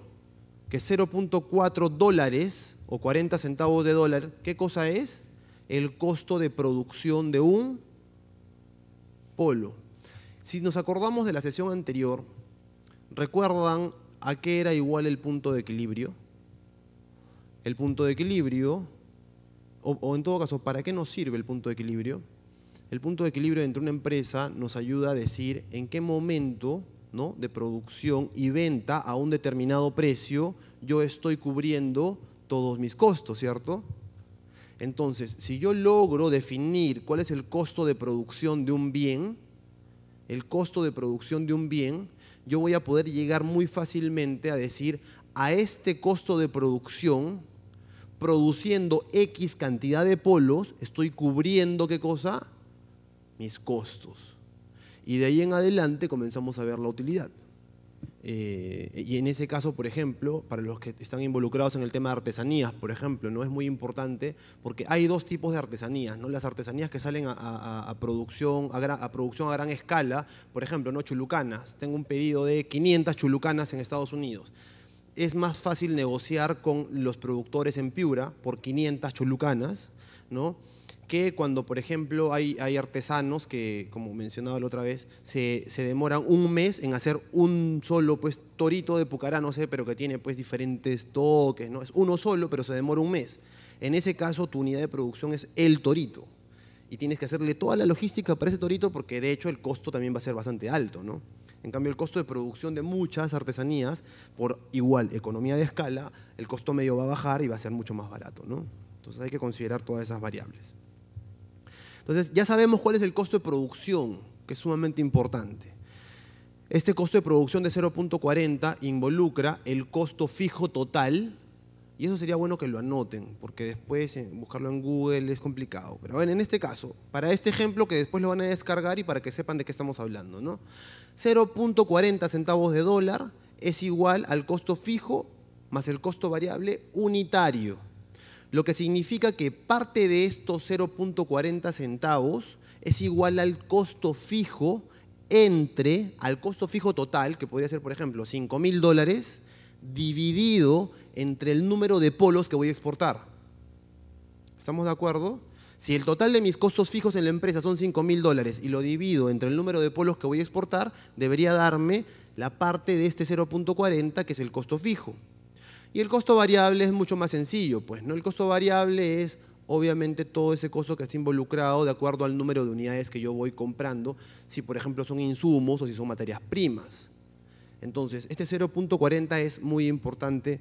que 0.4 dólares o 40 centavos de dólar, ¿qué cosa es? El costo de producción de un polo. Si nos acordamos de la sesión anterior, ¿recuerdan a qué era igual el punto de equilibrio? El punto de equilibrio o, en todo caso, ¿para qué nos sirve el punto de equilibrio? El punto de equilibrio entre una empresa nos ayuda a decir en qué momento ¿no? de producción y venta a un determinado precio yo estoy cubriendo todos mis costos, ¿cierto? Entonces, si yo logro definir cuál es el costo de producción de un bien, el costo de producción de un bien, yo voy a poder llegar muy fácilmente a decir, a este costo de producción produciendo X cantidad de polos, estoy cubriendo qué cosa? Mis costos. Y de ahí en adelante comenzamos a ver la utilidad. Eh, y en ese caso, por ejemplo, para los que están involucrados en el tema de artesanías, por ejemplo, no es muy importante porque hay dos tipos de artesanías, ¿no? Las artesanías que salen a, producción, a, a, producción a gran escala, por ejemplo, ¿no? Chulucanas. Tengo un pedido de 500 chulucanas en Estados Unidos es más fácil negociar con los productores en Piura por 500 cholucanas, ¿no? que cuando, por ejemplo, hay, artesanos que, como mencionaba la otra vez, se, demoran un mes en hacer un solo pues, torito de pucará, no sé, pero que tiene pues, diferentes toques, ¿no? es uno solo, pero se demora un mes. En ese caso, tu unidad de producción es el torito. Y tienes que hacerle toda la logística para ese torito porque, de hecho, el costo también va a ser bastante alto, ¿no? En cambio, el costo de producción de muchas artesanías, por igual economía de escala, el costo medio va a bajar y va a ser mucho más barato. ¿no? Entonces hay que considerar todas esas variables. Entonces ya sabemos cuál es el costo de producción, que es sumamente importante. Este costo de producción de 0.40 involucra el costo fijo total, y eso sería bueno que lo anoten, porque después eh, buscarlo en Google es complicado. Pero en este caso, para este ejemplo que después lo van a descargar y para que sepan de qué estamos hablando, ¿no? 0.40 centavos de dólar es igual al costo fijo más el costo variable unitario, lo que significa que parte de estos 0.40 centavos es igual al costo fijo entre, al costo fijo total, que podría ser, por ejemplo, 5 mil dólares, dividido entre el número de polos que voy a exportar. ¿Estamos de acuerdo? Si el total de mis costos fijos en la empresa son 5.000 mil dólares y lo divido entre el número de polos que voy a exportar, debería darme la parte de este 0.40 que es el costo fijo. Y el costo variable es mucho más sencillo, pues, ¿no? El costo variable es obviamente todo ese costo que está involucrado de acuerdo al número de unidades que yo voy comprando, si por ejemplo son insumos o si son materias primas. Entonces, este 0.40 es muy importante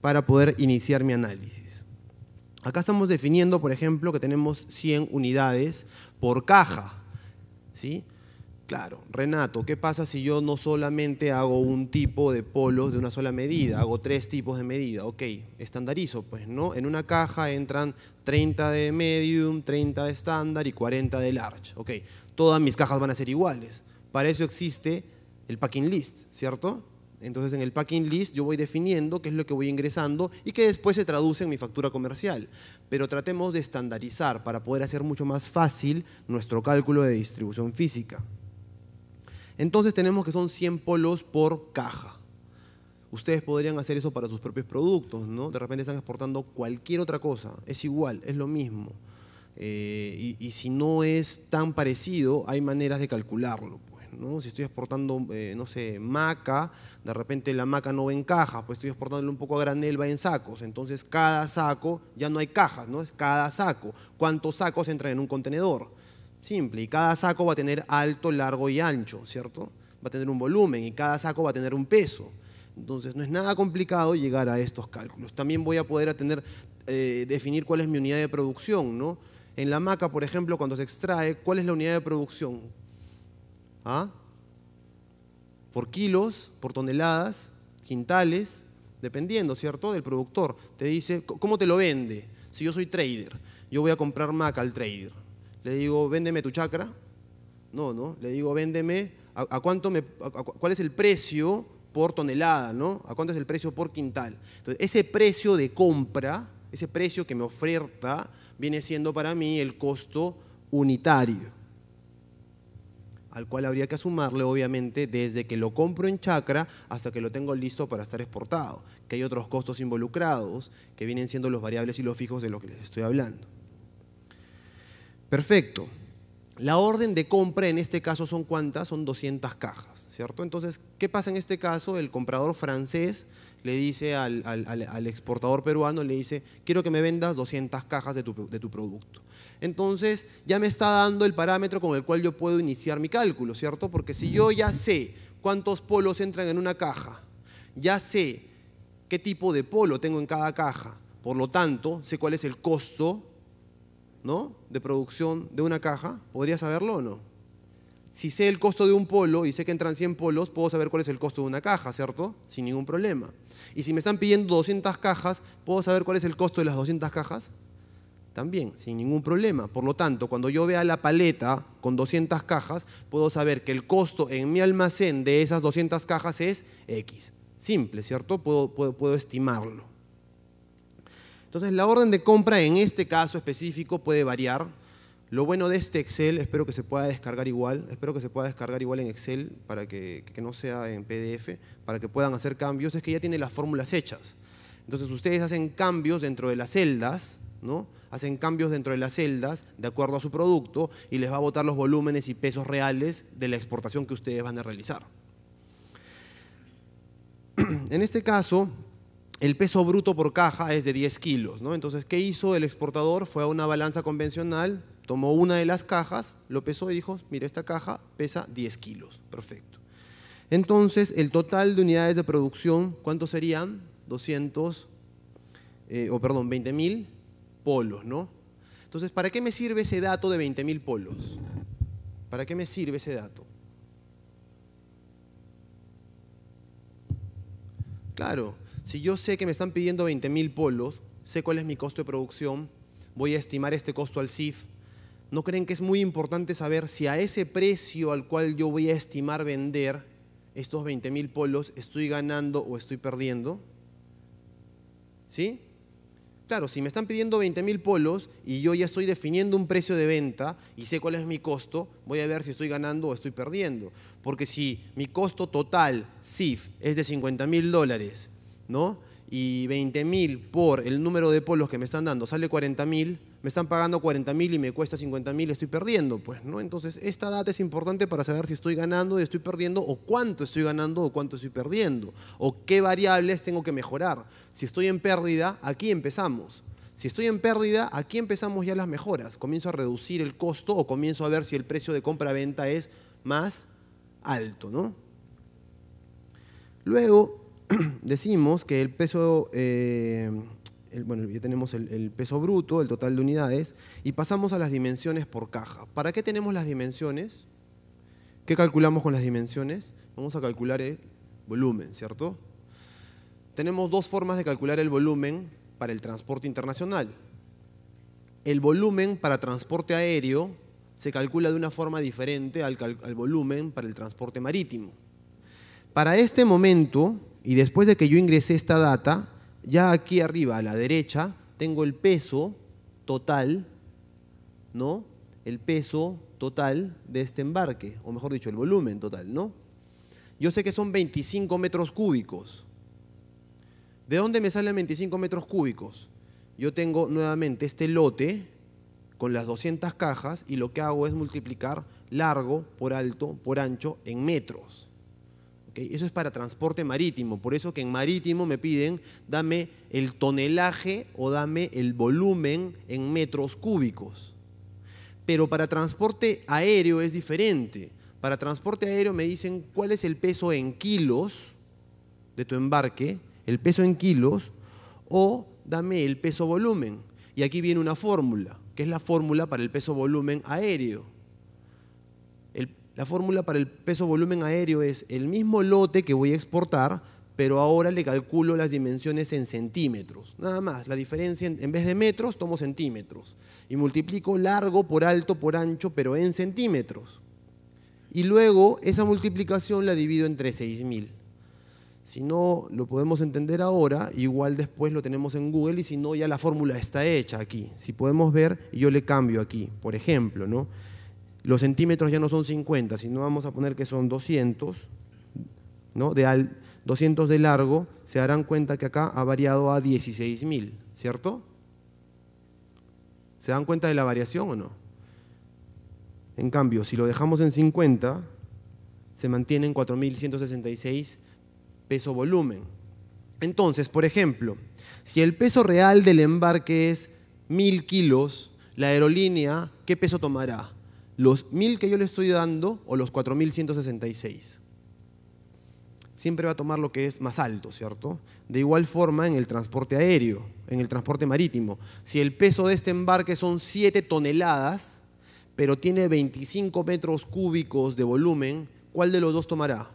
para poder iniciar mi análisis. Acá estamos definiendo, por ejemplo, que tenemos 100 unidades por caja. ¿sí? Claro, Renato, ¿qué pasa si yo no solamente hago un tipo de polos de una sola medida? Hago tres tipos de medida. Ok, estandarizo, pues, ¿no? En una caja entran 30 de medium, 30 de estándar y 40 de large. Ok, todas mis cajas van a ser iguales. Para eso existe el packing list, ¿cierto? Entonces en el packing list yo voy definiendo qué es lo que voy ingresando y que después se traduce en mi factura comercial. Pero tratemos de estandarizar para poder hacer mucho más fácil nuestro cálculo de distribución física. Entonces tenemos que son 100 polos por caja. Ustedes podrían hacer eso para sus propios productos, ¿no? De repente están exportando cualquier otra cosa. Es igual, es lo mismo. Eh, y, si no es tan parecido, hay maneras de calcularlo. Pues. Si estoy exportando, eh, no sé, maca, de repente la maca no encaja, cajas, pues estoy exportándole un poco a granel, va en sacos. Entonces cada saco, ya no hay cajas, ¿no? Es cada saco. ¿Cuántos sacos entran en un contenedor? Simple. Y cada saco va a tener alto, largo y ancho, ¿cierto? Va a tener un volumen y cada saco va a tener un peso. Entonces no es nada complicado llegar a estos cálculos. También voy a poder eh, definir cuál es mi unidad de producción, ¿no? En la maca, por ejemplo, cuando se extrae, ¿cuál es la unidad de producción? ¿ah? por kilos, por toneladas, quintales, dependiendo, ¿cierto?, del productor. Te dice, ¿cómo te lo vende? Si yo soy trader, yo voy a comprar maca al trader. Le digo, véndeme tu chacra. No, no, le digo, véndeme, ¿a, cuánto me, cuál es el precio por tonelada, ¿no? ¿A cuánto es el precio por quintal? Entonces, ese precio de compra, ese precio que me oferta, viene siendo para mí el costo unitario al cual habría que sumarle, obviamente, desde que lo compro en chacra hasta que lo tengo listo para estar exportado, que hay otros costos involucrados, que vienen siendo los variables y los fijos de lo que les estoy hablando. Perfecto. La orden de compra en este caso son cuántas? Son 200 cajas, ¿cierto? Entonces, ¿qué pasa en este caso? El comprador francés le dice al, exportador peruano, le dice, quiero que me vendas 200 cajas de tu producto entonces ya me está dando el parámetro con el cual yo puedo iniciar mi cálculo, ¿cierto? Porque si yo ya sé cuántos polos entran en una caja, ya sé qué tipo de polo tengo en cada caja, por lo tanto, sé cuál es el costo de producción de una caja, ¿podría saberlo o no? Si sé el costo de un polo y sé que entran 100 polos, puedo saber cuál es el costo de una caja, ¿cierto? Sin ningún problema. Y si me están pidiendo 200 cajas, ¿puedo saber cuál es el costo de las 200 cajas? también, sin ningún problema. Por lo tanto, cuando yo vea la paleta con 200 cajas, puedo saber que el costo en mi almacén de esas 200 cajas es X. Simple, ¿cierto? Puedo, puedo, estimarlo. Entonces, la orden de compra en este caso específico puede variar. Lo bueno de este Excel, espero que se pueda descargar igual, espero que se pueda descargar igual en Excel para que, que no sea en PDF, para que puedan hacer cambios, es que ya tiene las fórmulas hechas. Entonces ustedes hacen cambios dentro de las celdas, ¿no? hacen cambios dentro de las celdas de acuerdo a su producto y les va a votar los volúmenes y pesos reales de la exportación que ustedes van a realizar. En este caso, el peso bruto por caja es de 10 kilos. ¿no? Entonces, ¿qué hizo el exportador? Fue a una balanza convencional, tomó una de las cajas, lo pesó y dijo, mira, esta caja pesa 10 kilos. Perfecto. Entonces, el total de unidades de producción, ¿cuántos serían? 200, eh, o perdón, 20.000. mil polos, ¿no? Entonces, ¿para qué me sirve ese dato de 20.000 polos? ¿Para qué me sirve ese dato? Claro, si yo sé que me están pidiendo 20.000 polos, sé cuál es mi costo de producción, voy a estimar este costo al CIF. ¿No creen que es muy importante saber si a ese precio al cual yo voy a estimar vender estos 20.000 polos estoy ganando o estoy perdiendo? ¿Sí? Claro, si me están pidiendo 20.000 polos y yo ya estoy definiendo un precio de venta y sé cuál es mi costo, voy a ver si estoy ganando o estoy perdiendo. Porque si mi costo total, SIF, es de 50.000 dólares, ¿no? Y 20.000 por el número de polos que me están dando sale 40.000, me están pagando 40 mil y me cuesta 50 mil, estoy perdiendo, pues, ¿no? Entonces, esta data es importante para saber si estoy ganando y estoy perdiendo, o cuánto estoy ganando o cuánto estoy perdiendo, o qué variables tengo que mejorar. Si estoy en pérdida, aquí empezamos. Si estoy en pérdida, aquí empezamos ya las mejoras. Comienzo a reducir el costo o comienzo a ver si el precio de compra-venta es más alto, ¿no? Luego decimos que el peso, eh, bueno, ya tenemos el, peso bruto, el total de unidades, y pasamos a las dimensiones por caja. ¿Para qué tenemos las dimensiones? ¿Qué calculamos con las dimensiones? Vamos a calcular el volumen, ¿cierto? Tenemos dos formas de calcular el volumen para el transporte internacional. El volumen para transporte aéreo se calcula de una forma diferente al volumen para el transporte marítimo. Para este momento, y después de que yo ingresé esta data, ya aquí arriba a la derecha tengo el peso total, ¿no? El peso total de este embarque, o mejor dicho, el volumen total, ¿no? Yo sé que son 25 metros cúbicos. ¿De dónde me salen 25 metros cúbicos? Yo tengo nuevamente este lote con las 200 cajas y lo que hago es multiplicar largo por alto por ancho en metros. Eso es para transporte marítimo, por eso que en marítimo me piden dame el tonelaje o dame el volumen en metros cúbicos. Pero para transporte aéreo es diferente. Para transporte aéreo me dicen cuál es el peso en kilos de tu embarque, el peso en kilos, o dame el peso volumen. Y aquí viene una fórmula, que es la fórmula para el peso volumen aéreo. La fórmula para el peso-volumen aéreo es el mismo lote que voy a exportar, pero ahora le calculo las dimensiones en centímetros. Nada más, la diferencia en, vez de metros tomo centímetros y multiplico largo por alto por ancho, pero en centímetros. Y luego esa multiplicación la divido entre 6000. Si no lo podemos entender ahora, igual después lo tenemos en Google y si no ya la fórmula está hecha aquí. Si podemos ver, yo le cambio aquí, por ejemplo, ¿no? los centímetros ya no son 50, sino vamos a poner que son 200, ¿no? de 200 de largo, se darán cuenta que acá ha variado a 16.000, ¿cierto? ¿Se dan cuenta de la variación o no? En cambio, si lo dejamos en 50, se mantiene en 4.166 peso volumen. Entonces, por ejemplo, si el peso real del embarque es 1.000 kilos, la aerolínea, ¿qué peso tomará? los 1.000 que yo le estoy dando o los 4.166. Siempre va a tomar lo que es más alto, ¿cierto? De igual forma en el transporte aéreo, en el transporte marítimo. Si el peso de este embarque son 7 toneladas, pero tiene 25 metros cúbicos de volumen, ¿cuál de los dos tomará?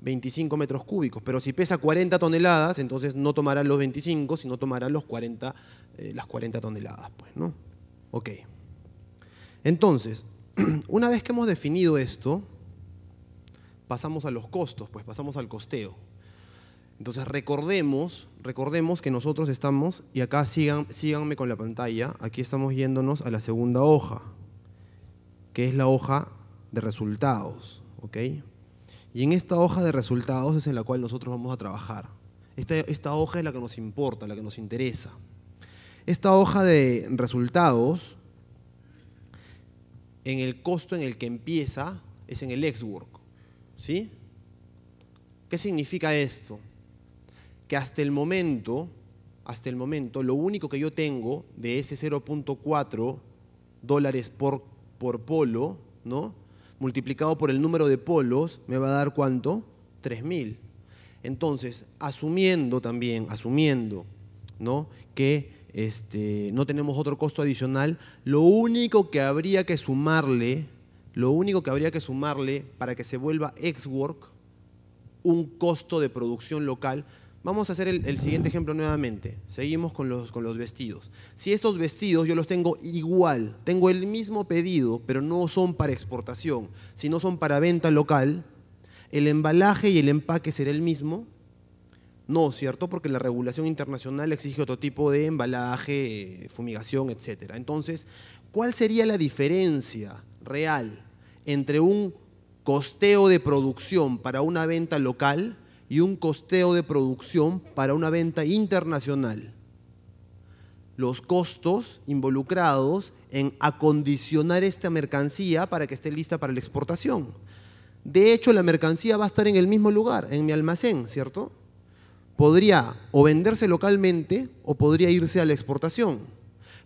25 metros cúbicos. Pero si pesa 40 toneladas, entonces no tomará los 25, sino tomará los 40, eh, las 40 toneladas, pues, ¿no? Ok. Entonces, una vez que hemos definido esto, pasamos a los costos, pues pasamos al costeo. Entonces recordemos, recordemos que nosotros estamos, y acá sigan, síganme con la pantalla, aquí estamos yéndonos a la segunda hoja, que es la hoja de resultados, okay Y en esta hoja de resultados es en la cual nosotros vamos a trabajar. Esta, esta hoja es la que nos importa, la que nos interesa. Esta hoja de resultados en el costo en el que empieza es en el ex work. ¿Sí? ¿Qué significa esto? Que hasta el momento, hasta el momento, lo único que yo tengo de ese 0.4 dólares por, por polo, ¿no? Multiplicado por el número de polos, me va a dar cuánto? 3.000. Entonces, asumiendo también, asumiendo, ¿no? Que este, no tenemos otro costo adicional. Lo único que habría que sumarle, lo único que habría que sumarle para que se vuelva ex-work, un costo de producción local. Vamos a hacer el, siguiente ejemplo nuevamente. Seguimos con los, con los vestidos. Si estos vestidos yo los tengo igual, tengo el mismo pedido, pero no son para exportación, sino son para venta local, el embalaje y el empaque será el mismo, no, ¿cierto? Porque la regulación internacional exige otro tipo de embalaje, eh, fumigación, etc. Entonces, ¿cuál sería la diferencia real entre un costeo de producción para una venta local y un costeo de producción para una venta internacional? Los costos involucrados en acondicionar esta mercancía para que esté lista para la exportación. De hecho, la mercancía va a estar en el mismo lugar, en mi almacén, ¿cierto? podría o venderse localmente o podría irse a la exportación.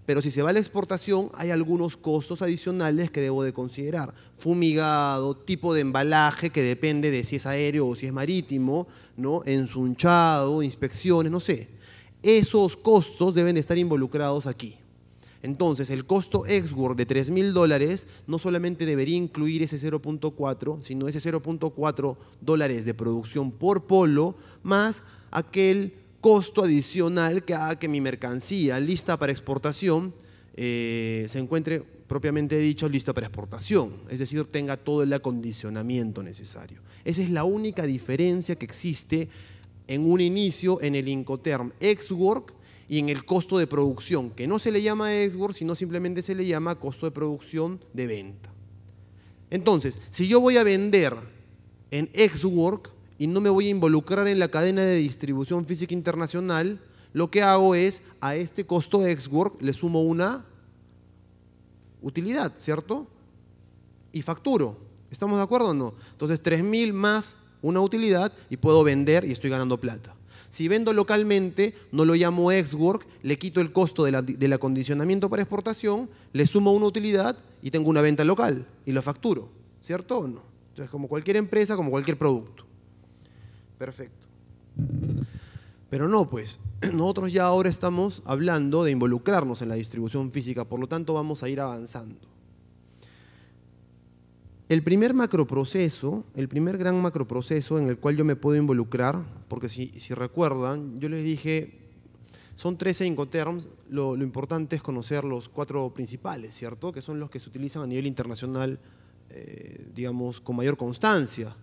Pero si se va a la exportación hay algunos costos adicionales que debo de considerar. Fumigado, tipo de embalaje que depende de si es aéreo o si es marítimo, ¿no? ensunchado, inspecciones, no sé. Esos costos deben de estar involucrados aquí. Entonces, el costo ex de 3.000 mil dólares no solamente debería incluir ese 0.4, sino ese 0.4 dólares de producción por polo, más aquel costo adicional que haga que mi mercancía lista para exportación eh, se encuentre propiamente dicho lista para exportación, es decir, tenga todo el acondicionamiento necesario. Esa es la única diferencia que existe en un inicio en el Incoterm ex-work y en el costo de producción, que no se le llama ex-work, sino simplemente se le llama costo de producción de venta. Entonces, si yo voy a vender en ex-work, y no me voy a involucrar en la cadena de distribución física internacional, lo que hago es a este costo ex work le sumo una utilidad, ¿cierto? Y facturo. ¿Estamos de acuerdo o no? Entonces, 3.000 más una utilidad y puedo vender y estoy ganando plata. Si vendo localmente, no lo llamo ex work, le quito el costo del acondicionamiento para exportación, le sumo una utilidad y tengo una venta local y lo facturo, ¿cierto o no? Entonces, como cualquier empresa, como cualquier producto. Perfecto. Pero no, pues, nosotros ya ahora estamos hablando de involucrarnos en la distribución física, por lo tanto vamos a ir avanzando. El primer macroproceso, el primer gran macroproceso en el cual yo me puedo involucrar, porque si, recuerdan, yo les dije, son 13 incoterms, lo, lo, importante es conocer los cuatro principales, ¿cierto? Que son los que se utilizan a nivel internacional, eh, digamos, con mayor constancia.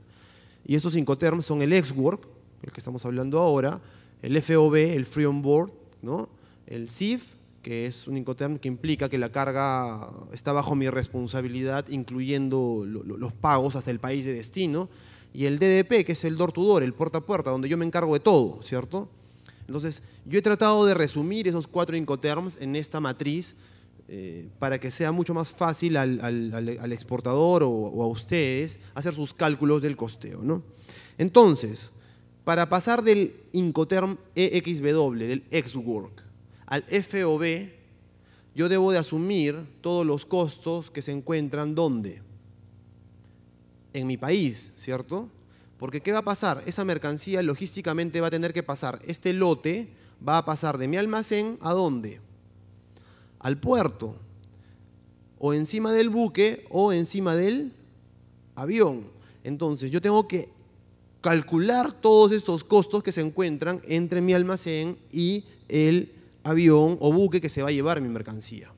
Y esos Incoterms son el ex-work, el que estamos hablando ahora, el FOB, el Free On Board, ¿no? el SIF, que es un Incoterm que implica que la carga está bajo mi responsabilidad, incluyendo los pagos hasta el país de destino, y el DDP, que es el door to door, el puerta a puerta, donde yo me encargo de todo, ¿cierto? Entonces, yo he tratado de resumir esos cuatro Incoterms en esta matriz eh, para que sea mucho más fácil al, exportador o, a ustedes hacer sus cálculos del costeo. Entonces, para pasar del Incoterm EXW, del ex-work, al FOB, yo debo de asumir todos los costos que se encuentran ¿dónde? En mi país, ¿cierto? Porque ¿qué va a pasar? Esa mercancía logísticamente va a tener que pasar. Este lote va a pasar de mi almacén a dónde? al puerto, o encima del buque o encima del avión. Entonces yo tengo que calcular todos estos costos que se encuentran entre mi almacén y el avión o buque que se va a llevar mi mercancía.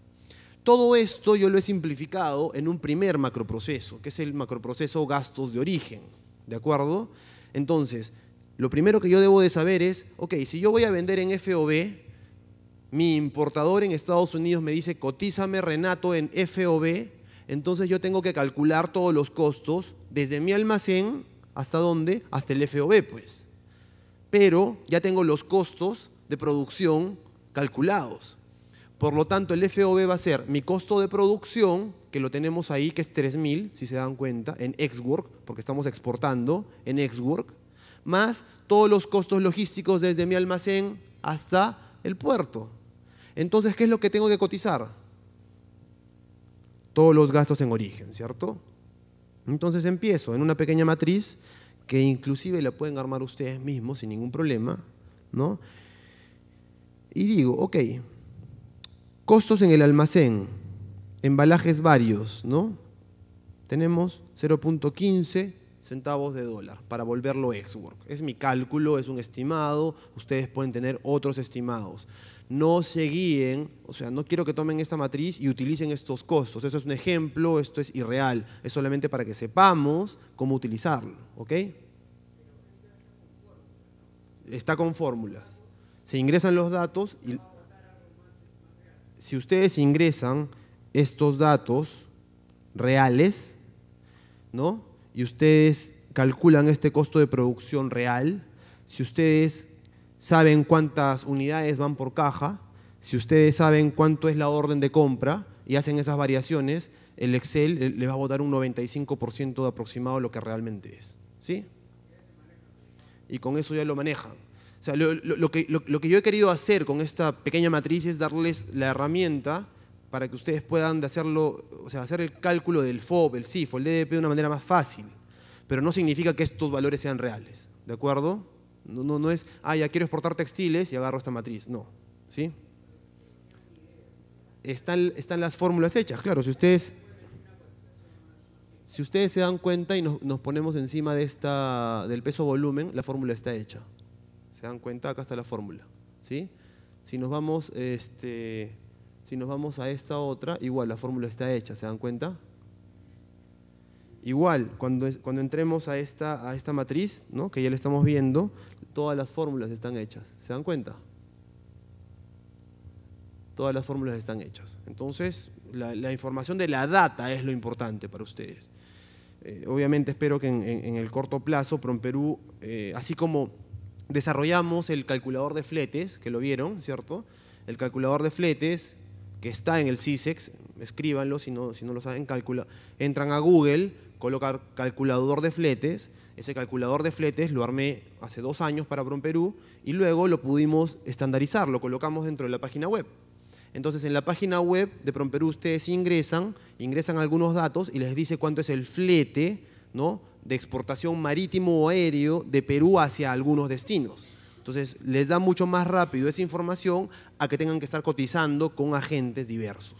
Todo esto yo lo he simplificado en un primer macroproceso, que es el macroproceso gastos de origen. ¿De acuerdo? Entonces, lo primero que yo debo de saber es, ok, si yo voy a vender en FOB, mi importador en Estados Unidos me dice, cotízame Renato en FOB, entonces yo tengo que calcular todos los costos desde mi almacén hasta dónde, hasta el FOB, pues. Pero ya tengo los costos de producción calculados. Por lo tanto, el FOB va a ser mi costo de producción, que lo tenemos ahí, que es 3.000, si se dan cuenta, en Xwork, porque estamos exportando en Xwork, más todos los costos logísticos desde mi almacén hasta el puerto. Entonces, ¿qué es lo que tengo que cotizar? Todos los gastos en origen, ¿cierto? Entonces empiezo en una pequeña matriz que inclusive la pueden armar ustedes mismos sin ningún problema, ¿no? Y digo, ok, costos en el almacén, embalajes varios, ¿no? Tenemos 0.15 centavos de dólar para volverlo ex-work. Es mi cálculo, es un estimado, ustedes pueden tener otros estimados no se guíen, o sea, no quiero que tomen esta matriz y utilicen estos costos. Esto es un ejemplo, esto es irreal, es solamente para que sepamos cómo utilizarlo, ¿ok? Está con fórmulas. Se ingresan los datos y si ustedes ingresan estos datos reales, ¿no? Y ustedes calculan este costo de producción real, si ustedes saben cuántas unidades van por caja, si ustedes saben cuánto es la orden de compra y hacen esas variaciones, el Excel eh, les va a votar un 95% de aproximado de lo que realmente es. ¿Sí? Y con eso ya lo manejan. O sea, lo, que, yo he querido hacer con esta pequeña matriz es darles la herramienta para que ustedes puedan hacerlo, o sea, hacer el cálculo del FOB, el CIF, el DDP de una manera más fácil. Pero no significa que estos valores sean reales. ¿De acuerdo? No, no, es, ah, ya quiero exportar textiles y agarro esta matriz. No, ¿sí? Están, las fórmulas hechas, claro. Si ustedes, si ustedes se dan cuenta y nos, nos ponemos encima de esta, del peso volumen, la fórmula está hecha. ¿Se dan cuenta? Acá está la fórmula. ¿sí? Si nos vamos, este, si nos vamos a esta otra, igual la fórmula está hecha, ¿se dan cuenta? Igual, cuando, cuando entremos a esta, a esta matriz, ¿no? que ya le estamos viendo, todas las fórmulas están hechas. ¿Se dan cuenta? Todas las fórmulas están hechas. Entonces, la, información de la data es lo importante para ustedes. Eh, obviamente espero que en, el corto plazo PromPerú, eh, así como desarrollamos el calculador de fletes, que lo vieron, ¿cierto? El calculador de fletes que está en el CISEX, escríbanlo si no, si no lo saben, calcula, entran a Google, colocar calculador de fletes. Ese calculador de fletes lo armé hace dos años para PromPerú y luego lo pudimos estandarizar, lo colocamos dentro de la página web. Entonces, en la página web de PromPerú ustedes ingresan, ingresan algunos datos y les dice cuánto es el flete ¿no? de exportación marítimo o aéreo de Perú hacia algunos destinos. Entonces, les da mucho más rápido esa información a que tengan que estar cotizando con agentes diversos.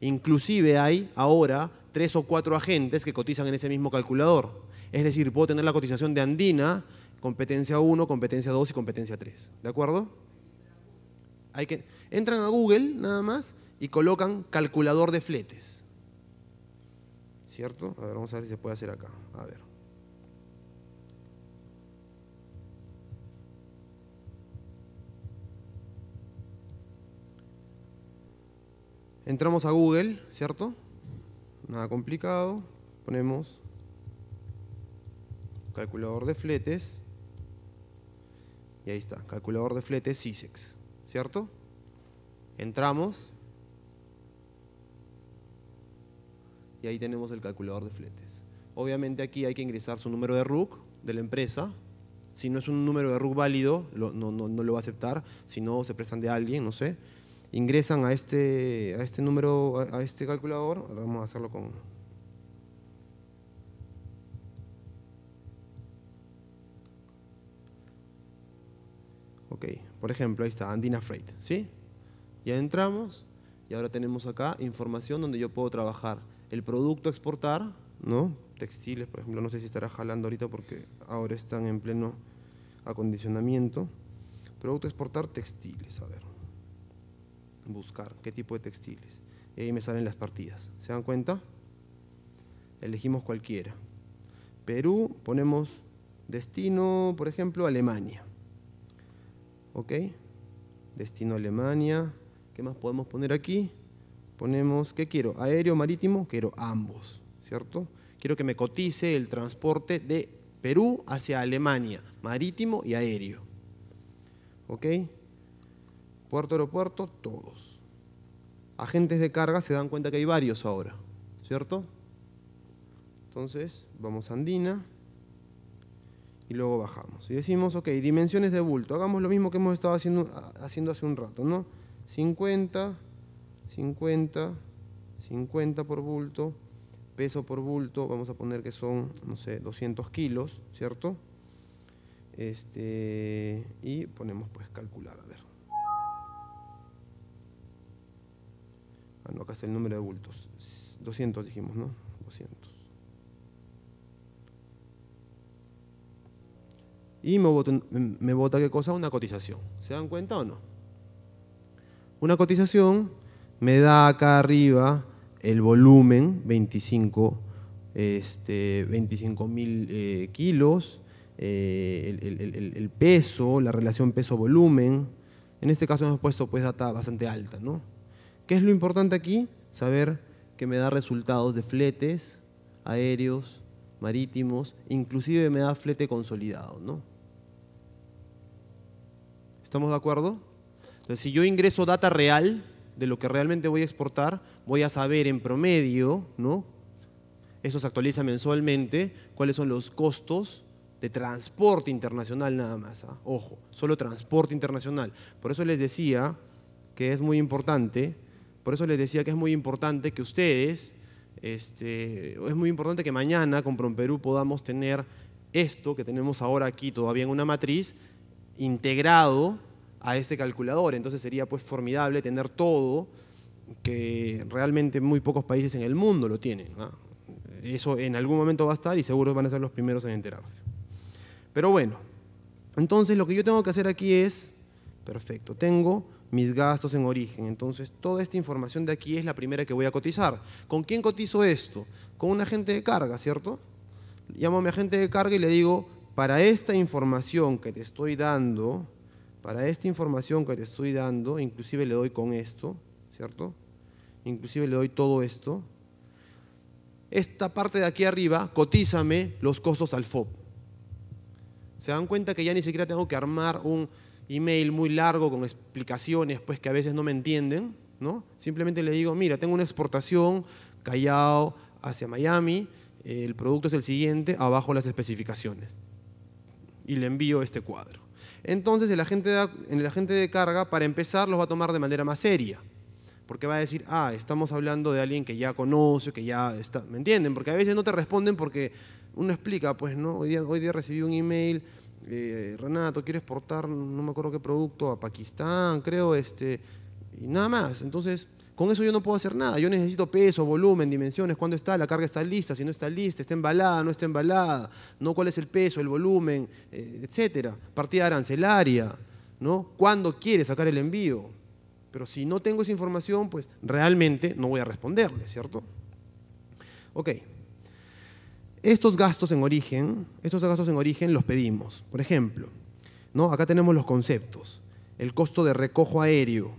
Inclusive hay ahora tres o cuatro agentes que cotizan en ese mismo calculador. Es decir, puedo tener la cotización de Andina, competencia 1, competencia 2 y competencia 3. ¿De acuerdo? Hay que, entran a Google nada más y colocan calculador de fletes. ¿Cierto? A ver, vamos a ver si se puede hacer acá. A ver. Entramos a Google, ¿cierto? nada complicado, ponemos calculador de fletes y ahí está, calculador de fletes SISEX, ¿cierto? Entramos y ahí tenemos el calculador de fletes. Obviamente aquí hay que ingresar su número de RUC de la empresa. Si no es un número de RUC válido, no, no lo va a aceptar. Si no, se prestan de alguien, no sé ingresan a este, a este número, a, este calculador. Ahora vamos a hacerlo con... Ok, por ejemplo, ahí está, Andina Freight, ¿sí? Ya entramos y ahora tenemos acá información donde yo puedo trabajar el producto exportar, ¿no? Textiles, por ejemplo, no sé si estará jalando ahorita porque ahora están en pleno acondicionamiento. Producto exportar textiles, a ver buscar qué tipo de textiles. Y ahí me salen las partidas. ¿Se dan cuenta? Elegimos cualquiera. Perú, ponemos destino, por ejemplo, Alemania. ¿Ok? Destino Alemania. ¿Qué más podemos poner aquí? Ponemos, ¿qué quiero? Aéreo, marítimo, quiero ambos, ¿cierto? Quiero que me cotice el transporte de Perú hacia Alemania, marítimo y aéreo. ¿Ok? Puerto aeropuerto, todos. Agentes de carga se dan cuenta que hay varios ahora, ¿cierto? Entonces, vamos a Andina y luego bajamos. Y decimos, ok, dimensiones de bulto. Hagamos lo mismo que hemos estado haciendo, ah, hace un rato, ¿no? 50, 50, 50 por bulto, peso por bulto, vamos a poner que son, no sé, 200 kilos, ¿cierto? Este, y ponemos pues calcular, a ver. acá está el número de bultos. 200 dijimos, ¿no? 200. Y me vota, qué cosa? Una cotización. ¿Se dan cuenta o no? Una cotización me da acá arriba el volumen, 25 este, eh, kilos, eh, el, el, peso, la relación peso-volumen. En este caso hemos puesto pues data bastante alta, ¿no? ¿Qué es lo importante aquí? Saber que me da resultados de fletes aéreos, marítimos, inclusive me da flete consolidado, ¿no? ¿Estamos de acuerdo? Entonces, si yo ingreso data real de lo que realmente voy a exportar, voy a saber en promedio, ¿no? Eso se actualiza mensualmente, cuáles son los costos de transporte internacional nada más. ¿ah? Ojo, solo transporte internacional. Por eso les decía que es muy importante por eso les decía que es muy importante que ustedes, este, es muy importante que mañana con Promperú podamos tener esto que tenemos ahora aquí todavía en una matriz integrado a ese calculador. Entonces sería pues formidable tener todo que realmente muy pocos países en el mundo lo tienen. Eso en algún momento va a estar y seguro van a ser los primeros en enterarse. Pero bueno, entonces lo que yo tengo que hacer aquí es, perfecto, tengo mis gastos en origen. Entonces, toda esta información de aquí es la primera que voy a cotizar. ¿Con quién cotizo esto? Con un agente de carga, ¿cierto? Llamo a mi agente de carga y le digo, para esta información que te estoy dando, para esta información que te estoy dando, inclusive le doy con esto, ¿cierto? Inclusive le doy todo esto. Esta parte de aquí arriba, cotízame los costos al FOB. Se dan cuenta que ya ni siquiera tengo que armar un email muy largo con explicaciones pues que a veces no me entienden, ¿no? Simplemente le digo, mira, tengo una exportación callado hacia Miami, el producto es el siguiente, abajo las especificaciones. Y le envío este cuadro. Entonces el agente, de, el de carga, para empezar, los va a tomar de manera más seria, porque va a decir, ah, estamos hablando de alguien que ya conoce, que ya está, ¿me entienden? Porque a veces no te responden porque uno explica, pues no, hoy día, hoy día recibí un email eh, Renato, quiero exportar, no me acuerdo qué producto, a Pakistán, creo, este, y nada más. Entonces, con eso yo no puedo hacer nada. Yo necesito peso, volumen, dimensiones, cuándo está, la carga está lista, si no está lista, está embalada, no está embalada, no cuál es el peso, el volumen, eh, etcétera. Partida arancelaria, ¿no? ¿Cuándo quiere sacar el envío? Pero si no tengo esa información, pues realmente no voy a responderle, ¿cierto? Ok estos gastos en origen, estos gastos en origen los pedimos. Por ejemplo, ¿no? acá tenemos los conceptos. El costo de recojo aéreo,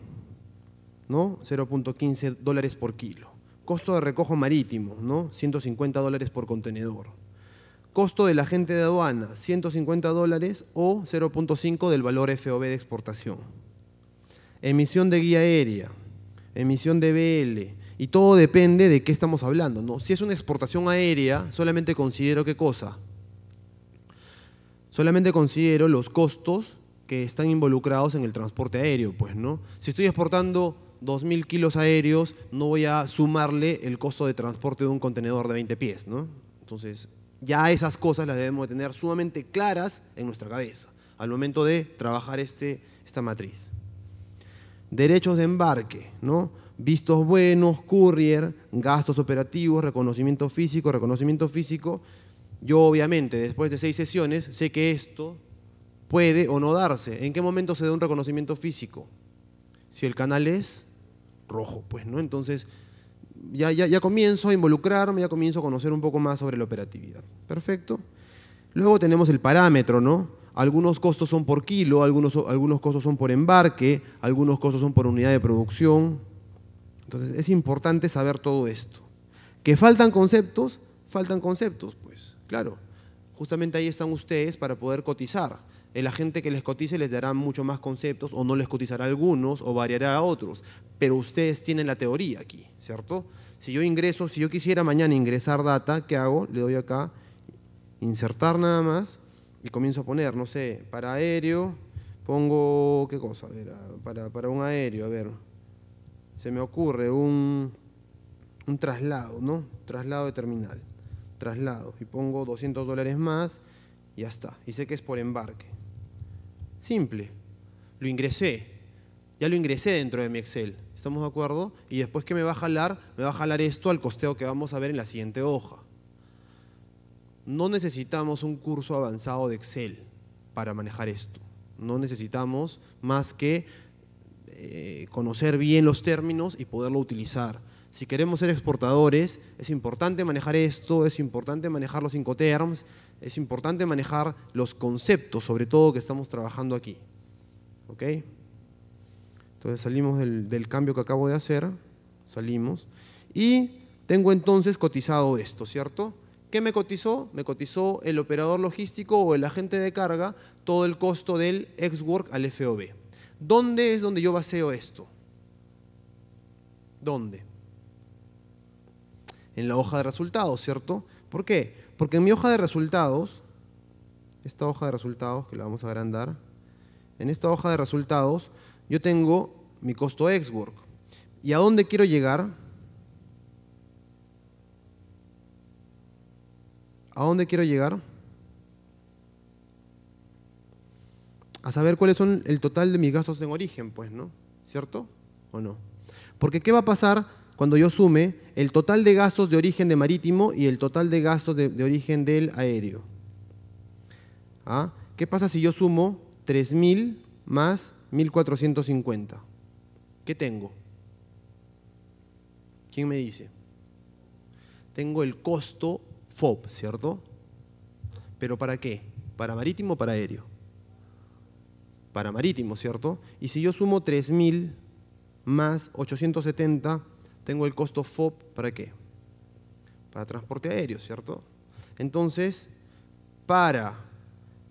¿no? 0.15 dólares por kilo. Costo de recojo marítimo, ¿no? 150 dólares por contenedor. Costo del agente de aduana, 150 dólares o 0.5 del valor FOB de exportación. Emisión de guía aérea, emisión de BL, y todo depende de qué estamos hablando. ¿no? Si es una exportación aérea, solamente considero qué cosa. Solamente considero los costos que están involucrados en el transporte aéreo, pues, ¿no? Si estoy exportando 2.000 kilos aéreos, no voy a sumarle el costo de transporte de un contenedor de 20 pies, ¿no? Entonces, ya esas cosas las debemos tener sumamente claras en nuestra cabeza al momento de trabajar este, esta matriz. Derechos de embarque, ¿no? vistos buenos, courier, gastos operativos, reconocimiento físico, reconocimiento físico. Yo obviamente, después de seis sesiones, sé que esto puede o no darse. ¿En qué momento se da un reconocimiento físico? Si el canal es rojo, pues, ¿no? Entonces, ya, ya, ya comienzo a involucrarme, ya comienzo a conocer un poco más sobre la operatividad. Perfecto. Luego tenemos el parámetro, ¿no? Algunos costos son por kilo, algunos, algunos costos son por embarque, algunos costos son por unidad de producción, entonces es importante saber todo esto. ¿Que faltan conceptos? Faltan conceptos, pues, claro. Justamente ahí están ustedes para poder cotizar. El agente que les cotice les dará mucho más conceptos o no les cotizará algunos o variará a otros. Pero ustedes tienen la teoría aquí, ¿cierto? Si yo ingreso, si yo quisiera mañana ingresar data, ¿qué hago? Le doy acá, insertar nada más y comienzo a poner, no sé, para aéreo, pongo, ¿qué cosa? A para un aéreo, a ver, se me ocurre un, traslado, ¿no? Traslado de terminal, traslado, y pongo 200 dólares más, y ya está, y sé que es por embarque. Simple, lo ingresé, ya lo ingresé dentro de mi Excel, ¿estamos de acuerdo? Y después que me va a jalar, me va a jalar esto al costeo que vamos a ver en la siguiente hoja. No necesitamos un curso avanzado de Excel para manejar esto. No necesitamos más que eh, conocer bien los términos y poderlo utilizar. Si queremos ser exportadores, es importante manejar esto, es importante manejar los incoterms, es importante manejar los conceptos, sobre todo que estamos trabajando aquí. ¿Ok? Entonces salimos del, cambio que acabo de hacer, salimos, y tengo entonces cotizado esto, ¿cierto? ¿Qué me cotizó? Me cotizó el operador logístico o el agente de carga todo el costo del ex-work al FOB. ¿Dónde es donde yo baseo esto? ¿Dónde? En la hoja de resultados, ¿cierto? ¿Por qué? Porque en mi hoja de resultados, esta hoja de resultados que la vamos a agrandar, en esta hoja de resultados yo tengo mi costo ex work. ¿Y a dónde quiero llegar? ¿A dónde quiero llegar? a saber cuáles son el total de mis gastos en origen, pues, ¿no? ¿Cierto? ¿O no? Porque ¿qué va a pasar cuando yo sume el total de gastos de origen de marítimo y el total de gastos de, origen del aéreo? ¿Ah? ¿Qué pasa si yo sumo 3.000 más 1.450? ¿Qué tengo? ¿Quién me dice? Tengo el costo FOB, ¿cierto? ¿Pero para qué? ¿Para marítimo o para aéreo? para marítimo, ¿cierto? Y si yo sumo 3.000 más 870, tengo el costo FOB, ¿para qué? Para transporte aéreo, ¿cierto? Entonces, para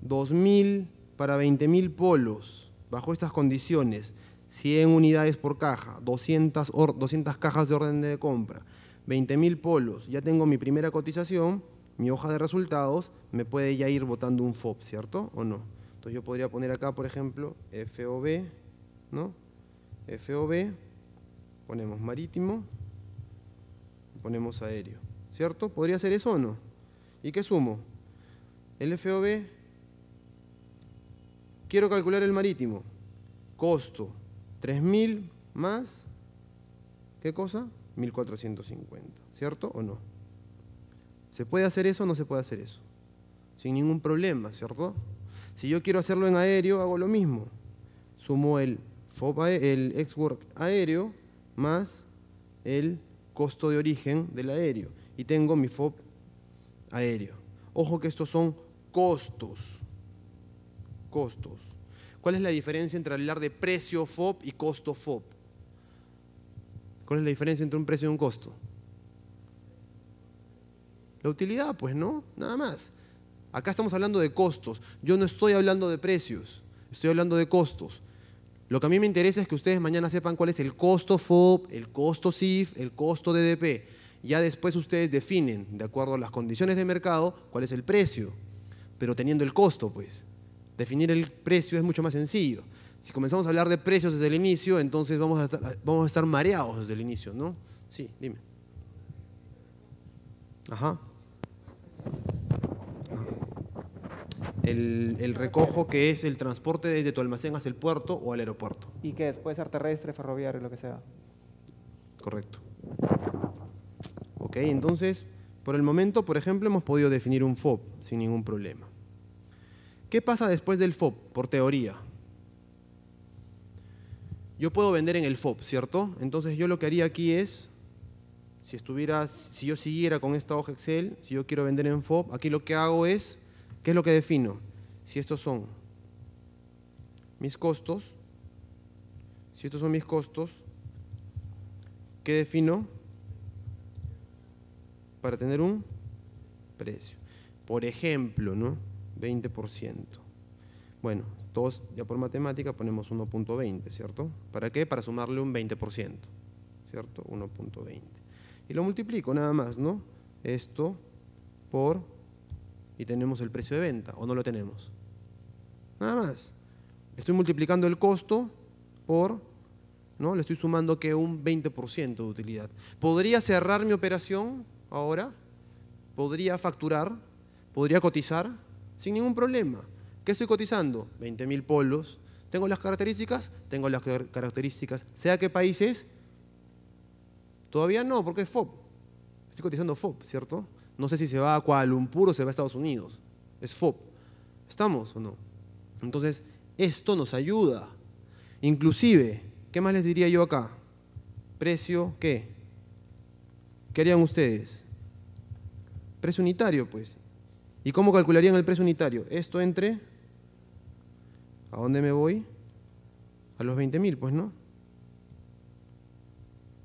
2.000, para 20.000 polos, bajo estas condiciones, 100 unidades por caja, 200, 200 cajas de orden de compra, 20.000 polos, ya tengo mi primera cotización, mi hoja de resultados, me puede ya ir votando un FOB, ¿cierto? ¿O no? Entonces yo podría poner acá, por ejemplo, FOB, ¿no? FOB, ponemos marítimo, ponemos aéreo, ¿cierto? ¿Podría ser eso o no? ¿Y qué sumo? El FOB, quiero calcular el marítimo, costo 3.000 más, ¿qué cosa? 1.450, ¿cierto o no? ¿Se puede hacer eso o no se puede hacer eso? Sin ningún problema, ¿cierto? Si yo quiero hacerlo en aéreo, hago lo mismo. Sumo el, FOB, el ex-work aéreo más el costo de origen del aéreo. Y tengo mi FOB aéreo. Ojo que estos son costos. Costos. ¿Cuál es la diferencia entre hablar de precio FOB y costo FOB? ¿Cuál es la diferencia entre un precio y un costo? La utilidad, pues, ¿no? Nada más. Acá estamos hablando de costos. Yo no estoy hablando de precios, estoy hablando de costos. Lo que a mí me interesa es que ustedes mañana sepan cuál es el costo FOB, el costo SIF, el costo DDP. Ya después ustedes definen, de acuerdo a las condiciones de mercado, cuál es el precio, pero teniendo el costo, pues. Definir el precio es mucho más sencillo. Si comenzamos a hablar de precios desde el inicio, entonces vamos a estar, vamos a estar mareados desde el inicio, ¿no? Sí, dime. Ajá el, recojo que es el transporte desde tu almacén hacia el puerto o al aeropuerto. Y que después ser terrestre, ferroviario, lo que sea. Correcto. Ok, entonces, por el momento, por ejemplo, hemos podido definir un FOB sin ningún problema. ¿Qué pasa después del FOB, por teoría? Yo puedo vender en el FOB, ¿cierto? Entonces yo lo que haría aquí es, si si yo siguiera con esta hoja Excel, si yo quiero vender en FOB, aquí lo que hago es ¿Qué es lo que defino? Si estos son mis costos, si estos son mis costos, ¿qué defino? Para tener un precio. Por ejemplo, ¿no? 20%. Bueno, todos ya por matemática ponemos 1.20, ¿cierto? ¿Para qué? Para sumarle un 20%, ¿cierto? 1.20. Y lo multiplico nada más, ¿no? Esto por y tenemos el precio de venta o no lo tenemos. Nada más. Estoy multiplicando el costo por, ¿no? Le estoy sumando que un 20% de utilidad. ¿Podría cerrar mi operación ahora? ¿Podría facturar? ¿Podría cotizar? Sin ningún problema. ¿Qué estoy cotizando? 20.000 polos. ¿Tengo las características? Tengo las características. ¿Sea qué país es? Todavía no, porque es FOB. Estoy cotizando FOB, ¿cierto? No sé si se va a Kuala Lumpur o se va a Estados Unidos. Es fop. ¿Estamos o no? Entonces, esto nos ayuda. Inclusive, ¿qué más les diría yo acá? Precio, ¿qué? ¿Qué harían ustedes? Precio unitario, pues. ¿Y cómo calcularían el precio unitario? Esto entre... ¿A dónde me voy? A los 20.000, pues, ¿no?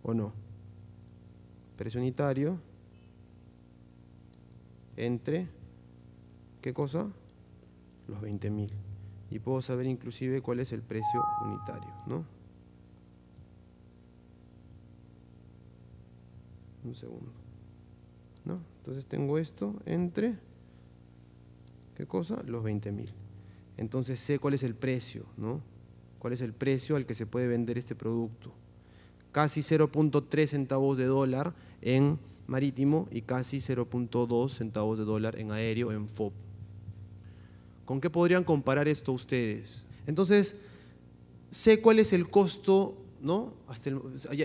¿O no? Precio unitario entre, ¿qué cosa? Los 20.000. Y puedo saber inclusive cuál es el precio unitario, ¿no? Un segundo. ¿No? Entonces tengo esto entre, ¿qué cosa? Los 20.000. Entonces sé cuál es el precio, ¿no? ¿Cuál es el precio al que se puede vender este producto? Casi 0.3 centavos de dólar en marítimo y casi 0.2 centavos de dólar en aéreo en FOB. ¿Con qué podrían comparar esto ustedes? Entonces, sé cuál es el costo, ¿no?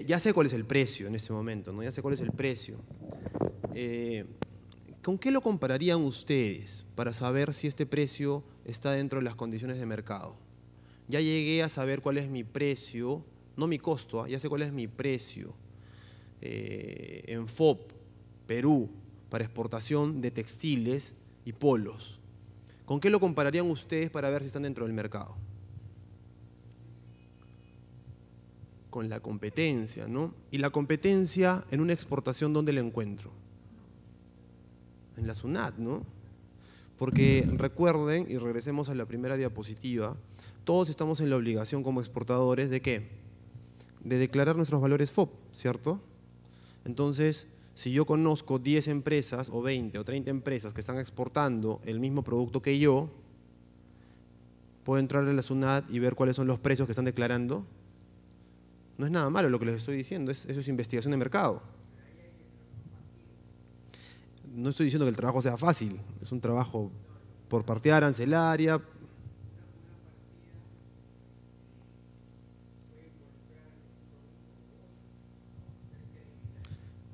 ya, sé cuál es el precio en este momento, ¿no? Ya sé cuál es el precio. Eh, ¿Con qué lo compararían ustedes para saber si este precio está dentro de las condiciones de mercado? Ya llegué a saber cuál es mi precio, no mi costo, ¿ah? ya sé cuál es mi precio eh, en FOB. Perú, para exportación de textiles y polos. ¿Con qué lo compararían ustedes para ver si están dentro del mercado? Con la competencia, ¿no? Y la competencia en una exportación, ¿dónde la encuentro? En la SUNAT, ¿no? Porque recuerden, y regresemos a la primera diapositiva, todos estamos en la obligación como exportadores de qué? De declarar nuestros valores FOP, ¿cierto? Entonces, si yo conozco 10 empresas o 20 o 30 empresas que están exportando el mismo producto que yo, puedo entrar a la SUNAT y ver cuáles son los precios que están declarando. No es nada malo lo que les estoy diciendo, eso es investigación de mercado. No estoy diciendo que el trabajo sea fácil, es un trabajo por parte arancelaria,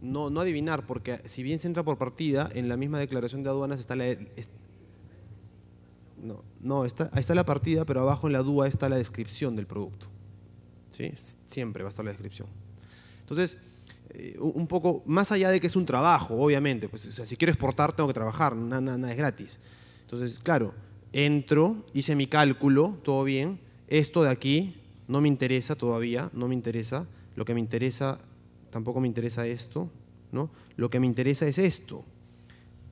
no, no adivinar, porque si bien se entra por partida, en la misma declaración de aduanas está la... E, no, no está, ahí está la partida, pero abajo en la DUA está la descripción del producto. ¿Sí? Siempre va a estar la descripción. Entonces, eh, un poco, más allá de que es un trabajo, obviamente, pues, si quiero exportar tengo que trabajar, nada, nada es gratis. Entonces, claro, entro, hice mi cálculo, todo bien, esto de aquí no me interesa todavía, no me interesa, lo que me interesa tampoco me interesa esto, ¿no? Lo que me interesa es esto.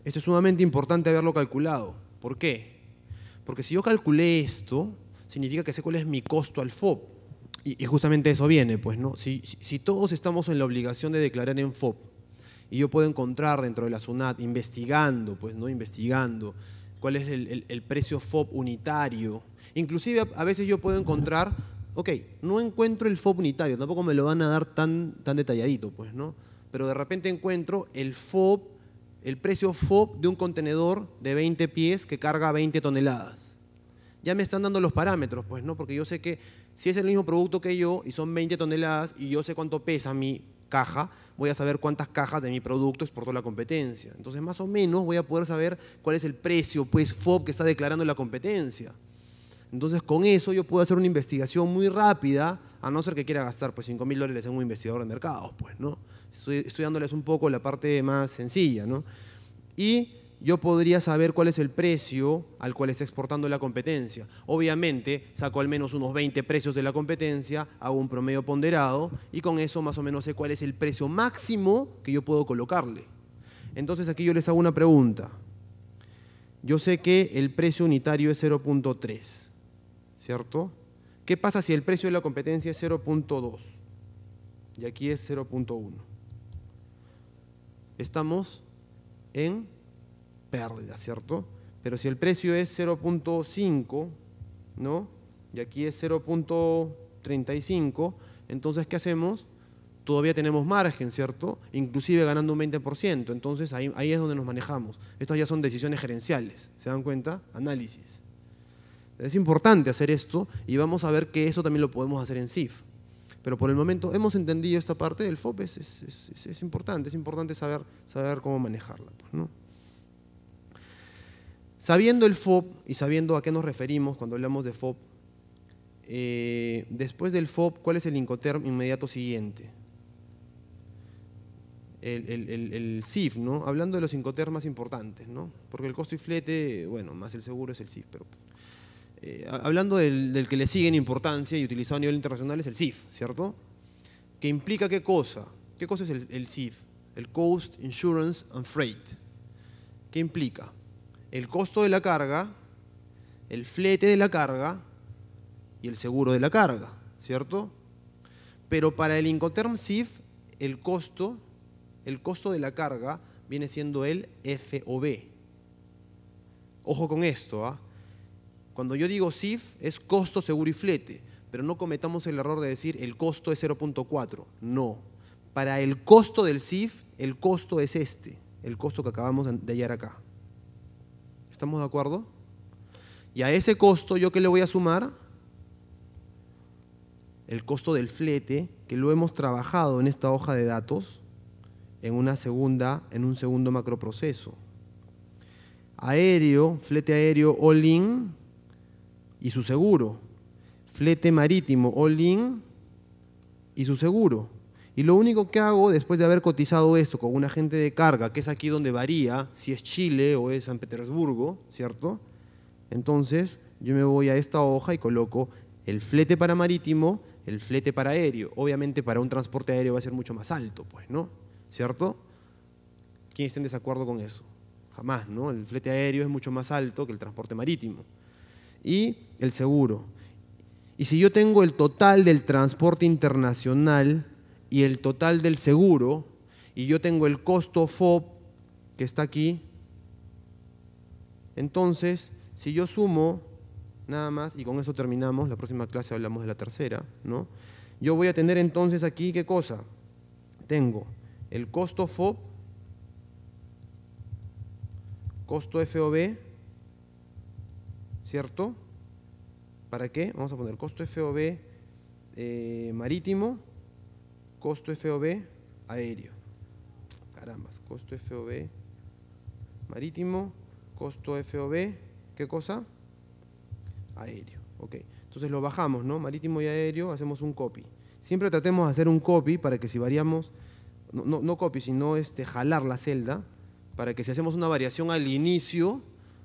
Esto es sumamente importante haberlo calculado. ¿Por qué? Porque si yo calculé esto, significa que sé cuál es mi costo al FOB. Y, justamente eso viene, pues, ¿no? Si, todos estamos en la obligación de declarar en FOB, y yo puedo encontrar dentro de la SUNAT, investigando, pues, ¿no? Investigando cuál es el, precio FOB unitario. Inclusive a veces yo puedo encontrar ok, no encuentro el FOB unitario, tampoco me lo van a dar tan, tan detalladito, pues, ¿no? Pero de repente encuentro el FOB, el precio FOB de un contenedor de 20 pies que carga 20 toneladas. Ya me están dando los parámetros, pues, ¿no? Porque yo sé que si es el mismo producto que yo y son 20 toneladas y yo sé cuánto pesa mi caja, voy a saber cuántas cajas de mi producto exportó la competencia. Entonces, más o menos voy a poder saber cuál es el precio, pues, FOB que está declarando la competencia. Entonces, con eso yo puedo hacer una investigación muy rápida, a no ser que quiera gastar pues, 5 mil dólares en un investigador de mercados, pues, ¿no? Estoy, estoy, dándoles un poco la parte más sencilla, ¿no? Y yo podría saber cuál es el precio al cual está exportando la competencia. Obviamente, saco al menos unos 20 precios de la competencia, hago un promedio ponderado y con eso más o menos sé cuál es el precio máximo que yo puedo colocarle. Entonces aquí yo les hago una pregunta. Yo sé que el precio unitario es 0.3. ¿cierto? ¿Qué pasa si el precio de la competencia es 0.2 y aquí es 0.1? Estamos en pérdida, ¿cierto? Pero si el precio es 0.5, ¿no? Y aquí es 0.35, entonces ¿qué hacemos? Todavía tenemos margen, ¿cierto? Inclusive ganando un 20%. Entonces ahí, ahí es donde nos manejamos. Estas ya son decisiones gerenciales, ¿se dan cuenta? Análisis. Es importante hacer esto y vamos a ver que esto también lo podemos hacer en CIF. Pero por el momento hemos entendido esta parte del FOB, es, importante, es importante saber, saber cómo manejarla. Pues, sabiendo el FOB y sabiendo a qué nos referimos cuando hablamos de FOB, eh, después del FOB, ¿cuál es el Incoterm inmediato siguiente? El, CIF, ¿no? Hablando de los Incoterm más importantes, ¿no? Porque el costo y flete, bueno, más el seguro es el CIF, pero eh, hablando del, que le sigue en importancia y utilizado a nivel internacional es el CIF, ¿cierto? ¿Qué implica qué cosa? ¿Qué cosa es el, el CIF? El Cost, Insurance and Freight. ¿Qué implica? El costo de la carga, el flete de la carga y el seguro de la carga, ¿cierto? Pero para el Incoterm CIF, el costo, el costo de la carga viene siendo el FOB. Ojo con esto, ¿ah? Cuando yo digo CIF es costo, seguro y flete, pero no cometamos el error de decir el costo es 0.4. No. Para el costo del CIF, el costo es este, el costo que acabamos de hallar acá. ¿Estamos de acuerdo? Y a ese costo, ¿yo qué le voy a sumar? El costo del flete, que lo hemos trabajado en esta hoja de datos, en, una segunda, en un segundo macroproceso. Aéreo, flete aéreo all-in, y su seguro. Flete marítimo, all-in y su seguro. Y lo único que hago después de haber cotizado esto con un agente de carga, que es aquí donde varía, si es Chile o es San Petersburgo, ¿cierto? Entonces yo me voy a esta hoja y coloco el flete para marítimo, el flete para aéreo. Obviamente para un transporte aéreo va a ser mucho más alto, pues, ¿no? ¿Cierto? ¿Quién está en desacuerdo con eso? Jamás, ¿no? El flete aéreo es mucho más alto que el transporte marítimo y el seguro. Y si yo tengo el total del transporte internacional y el total del seguro, y yo tengo el costo FOB que está aquí, entonces, si yo sumo nada más, y con eso terminamos, la próxima clase hablamos de la tercera, ¿no? Yo voy a tener entonces aquí, ¿qué cosa? Tengo el costo FOB, costo FOB, ¿cierto? ¿Para qué? Vamos a poner costo FOB eh, marítimo, costo FOB aéreo. Carambas, costo FOB marítimo, costo FOB, ¿qué cosa? Aéreo, ok. Entonces lo bajamos, ¿no? Marítimo y aéreo, hacemos un copy. Siempre tratemos de hacer un copy para que si variamos, no, no, no copy, sino este, jalar la celda, para que si hacemos una variación al inicio,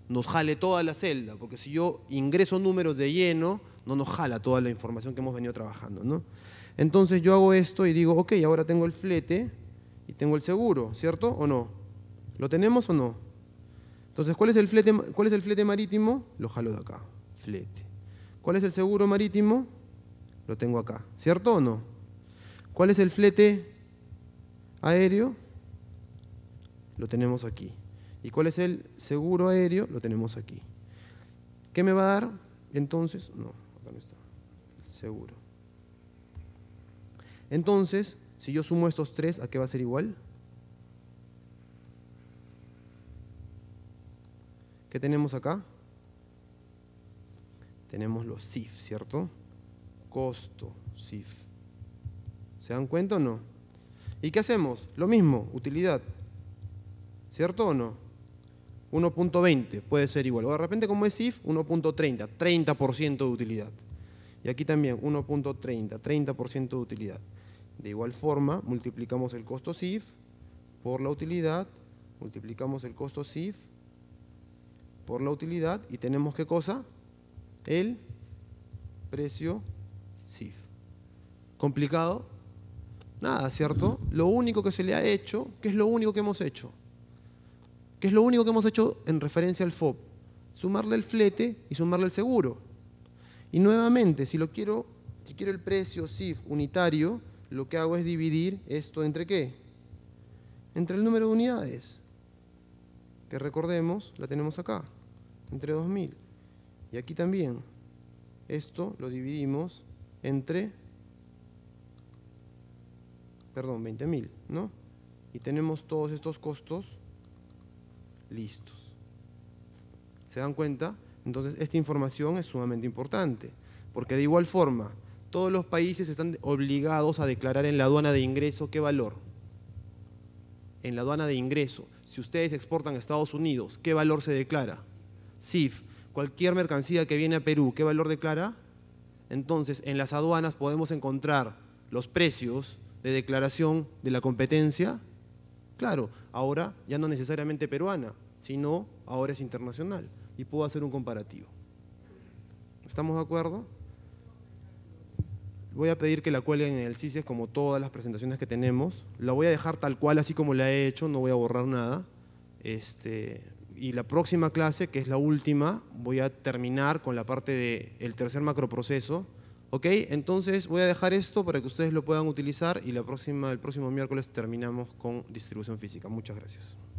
nos jale toda la celda, porque si yo ingreso números de lleno, no nos jala toda la información que hemos venido trabajando. ¿no? Entonces yo hago esto y digo, ok, ahora tengo el flete y tengo el seguro, ¿cierto o no? ¿Lo tenemos o no? Entonces, ¿cuál es el flete, cuál es el flete marítimo? Lo jalo de acá, flete. ¿Cuál es el seguro marítimo? Lo tengo acá, ¿cierto o no? ¿Cuál es el flete aéreo? Lo tenemos aquí. ¿Y cuál es el seguro aéreo? Lo tenemos aquí. ¿Qué me va a dar? Entonces, no, acá no está. Seguro. Entonces, si yo sumo estos tres, ¿a qué va a ser igual? ¿Qué tenemos acá? Tenemos los CIF, ¿cierto? Costo, CIF. ¿Se dan cuenta o no? ¿Y qué hacemos? Lo mismo, utilidad. ¿Cierto o no? 1.20 puede ser igual. O de repente como es SIF, 1.30, 30% de utilidad. Y aquí también 1.30, 30% de utilidad. De igual forma, multiplicamos el costo SIF por la utilidad, multiplicamos el costo SIF por la utilidad y tenemos qué cosa? El precio SIF. ¿Complicado? Nada, ¿cierto? Lo único que se le ha hecho, ¿qué es lo único que hemos hecho? que es lo único que hemos hecho en referencia al FOB, sumarle el flete y sumarle el seguro. Y nuevamente, si lo quiero, si quiero el precio SIF unitario, lo que hago es dividir esto entre qué? Entre el número de unidades, que recordemos, la tenemos acá, entre 2000. Y aquí también, esto lo dividimos entre, perdón, 20.000, ¿no? Y tenemos todos estos costos listos. ¿Se dan cuenta? Entonces, esta información es sumamente importante, porque de igual forma, todos los países están obligados a declarar en la aduana de ingreso qué valor. En la aduana de ingreso, si ustedes exportan a Estados Unidos, ¿qué valor se declara? CIF, cualquier mercancía que viene a Perú, ¿qué valor declara? Entonces, en las aduanas podemos encontrar los precios de declaración de la competencia. Claro, ahora ya no necesariamente peruana, si no, ahora es internacional y puedo hacer un comparativo. ¿Estamos de acuerdo? Voy a pedir que la cuelguen en el CISES como todas las presentaciones que tenemos. La voy a dejar tal cual, así como la he hecho, no voy a borrar nada. Este, y la próxima clase, que es la última, voy a terminar con la parte del tercer macroproceso. ¿Ok? Entonces voy a dejar esto para que ustedes lo puedan utilizar y la próxima, el próximo miércoles terminamos con distribución física. Muchas gracias.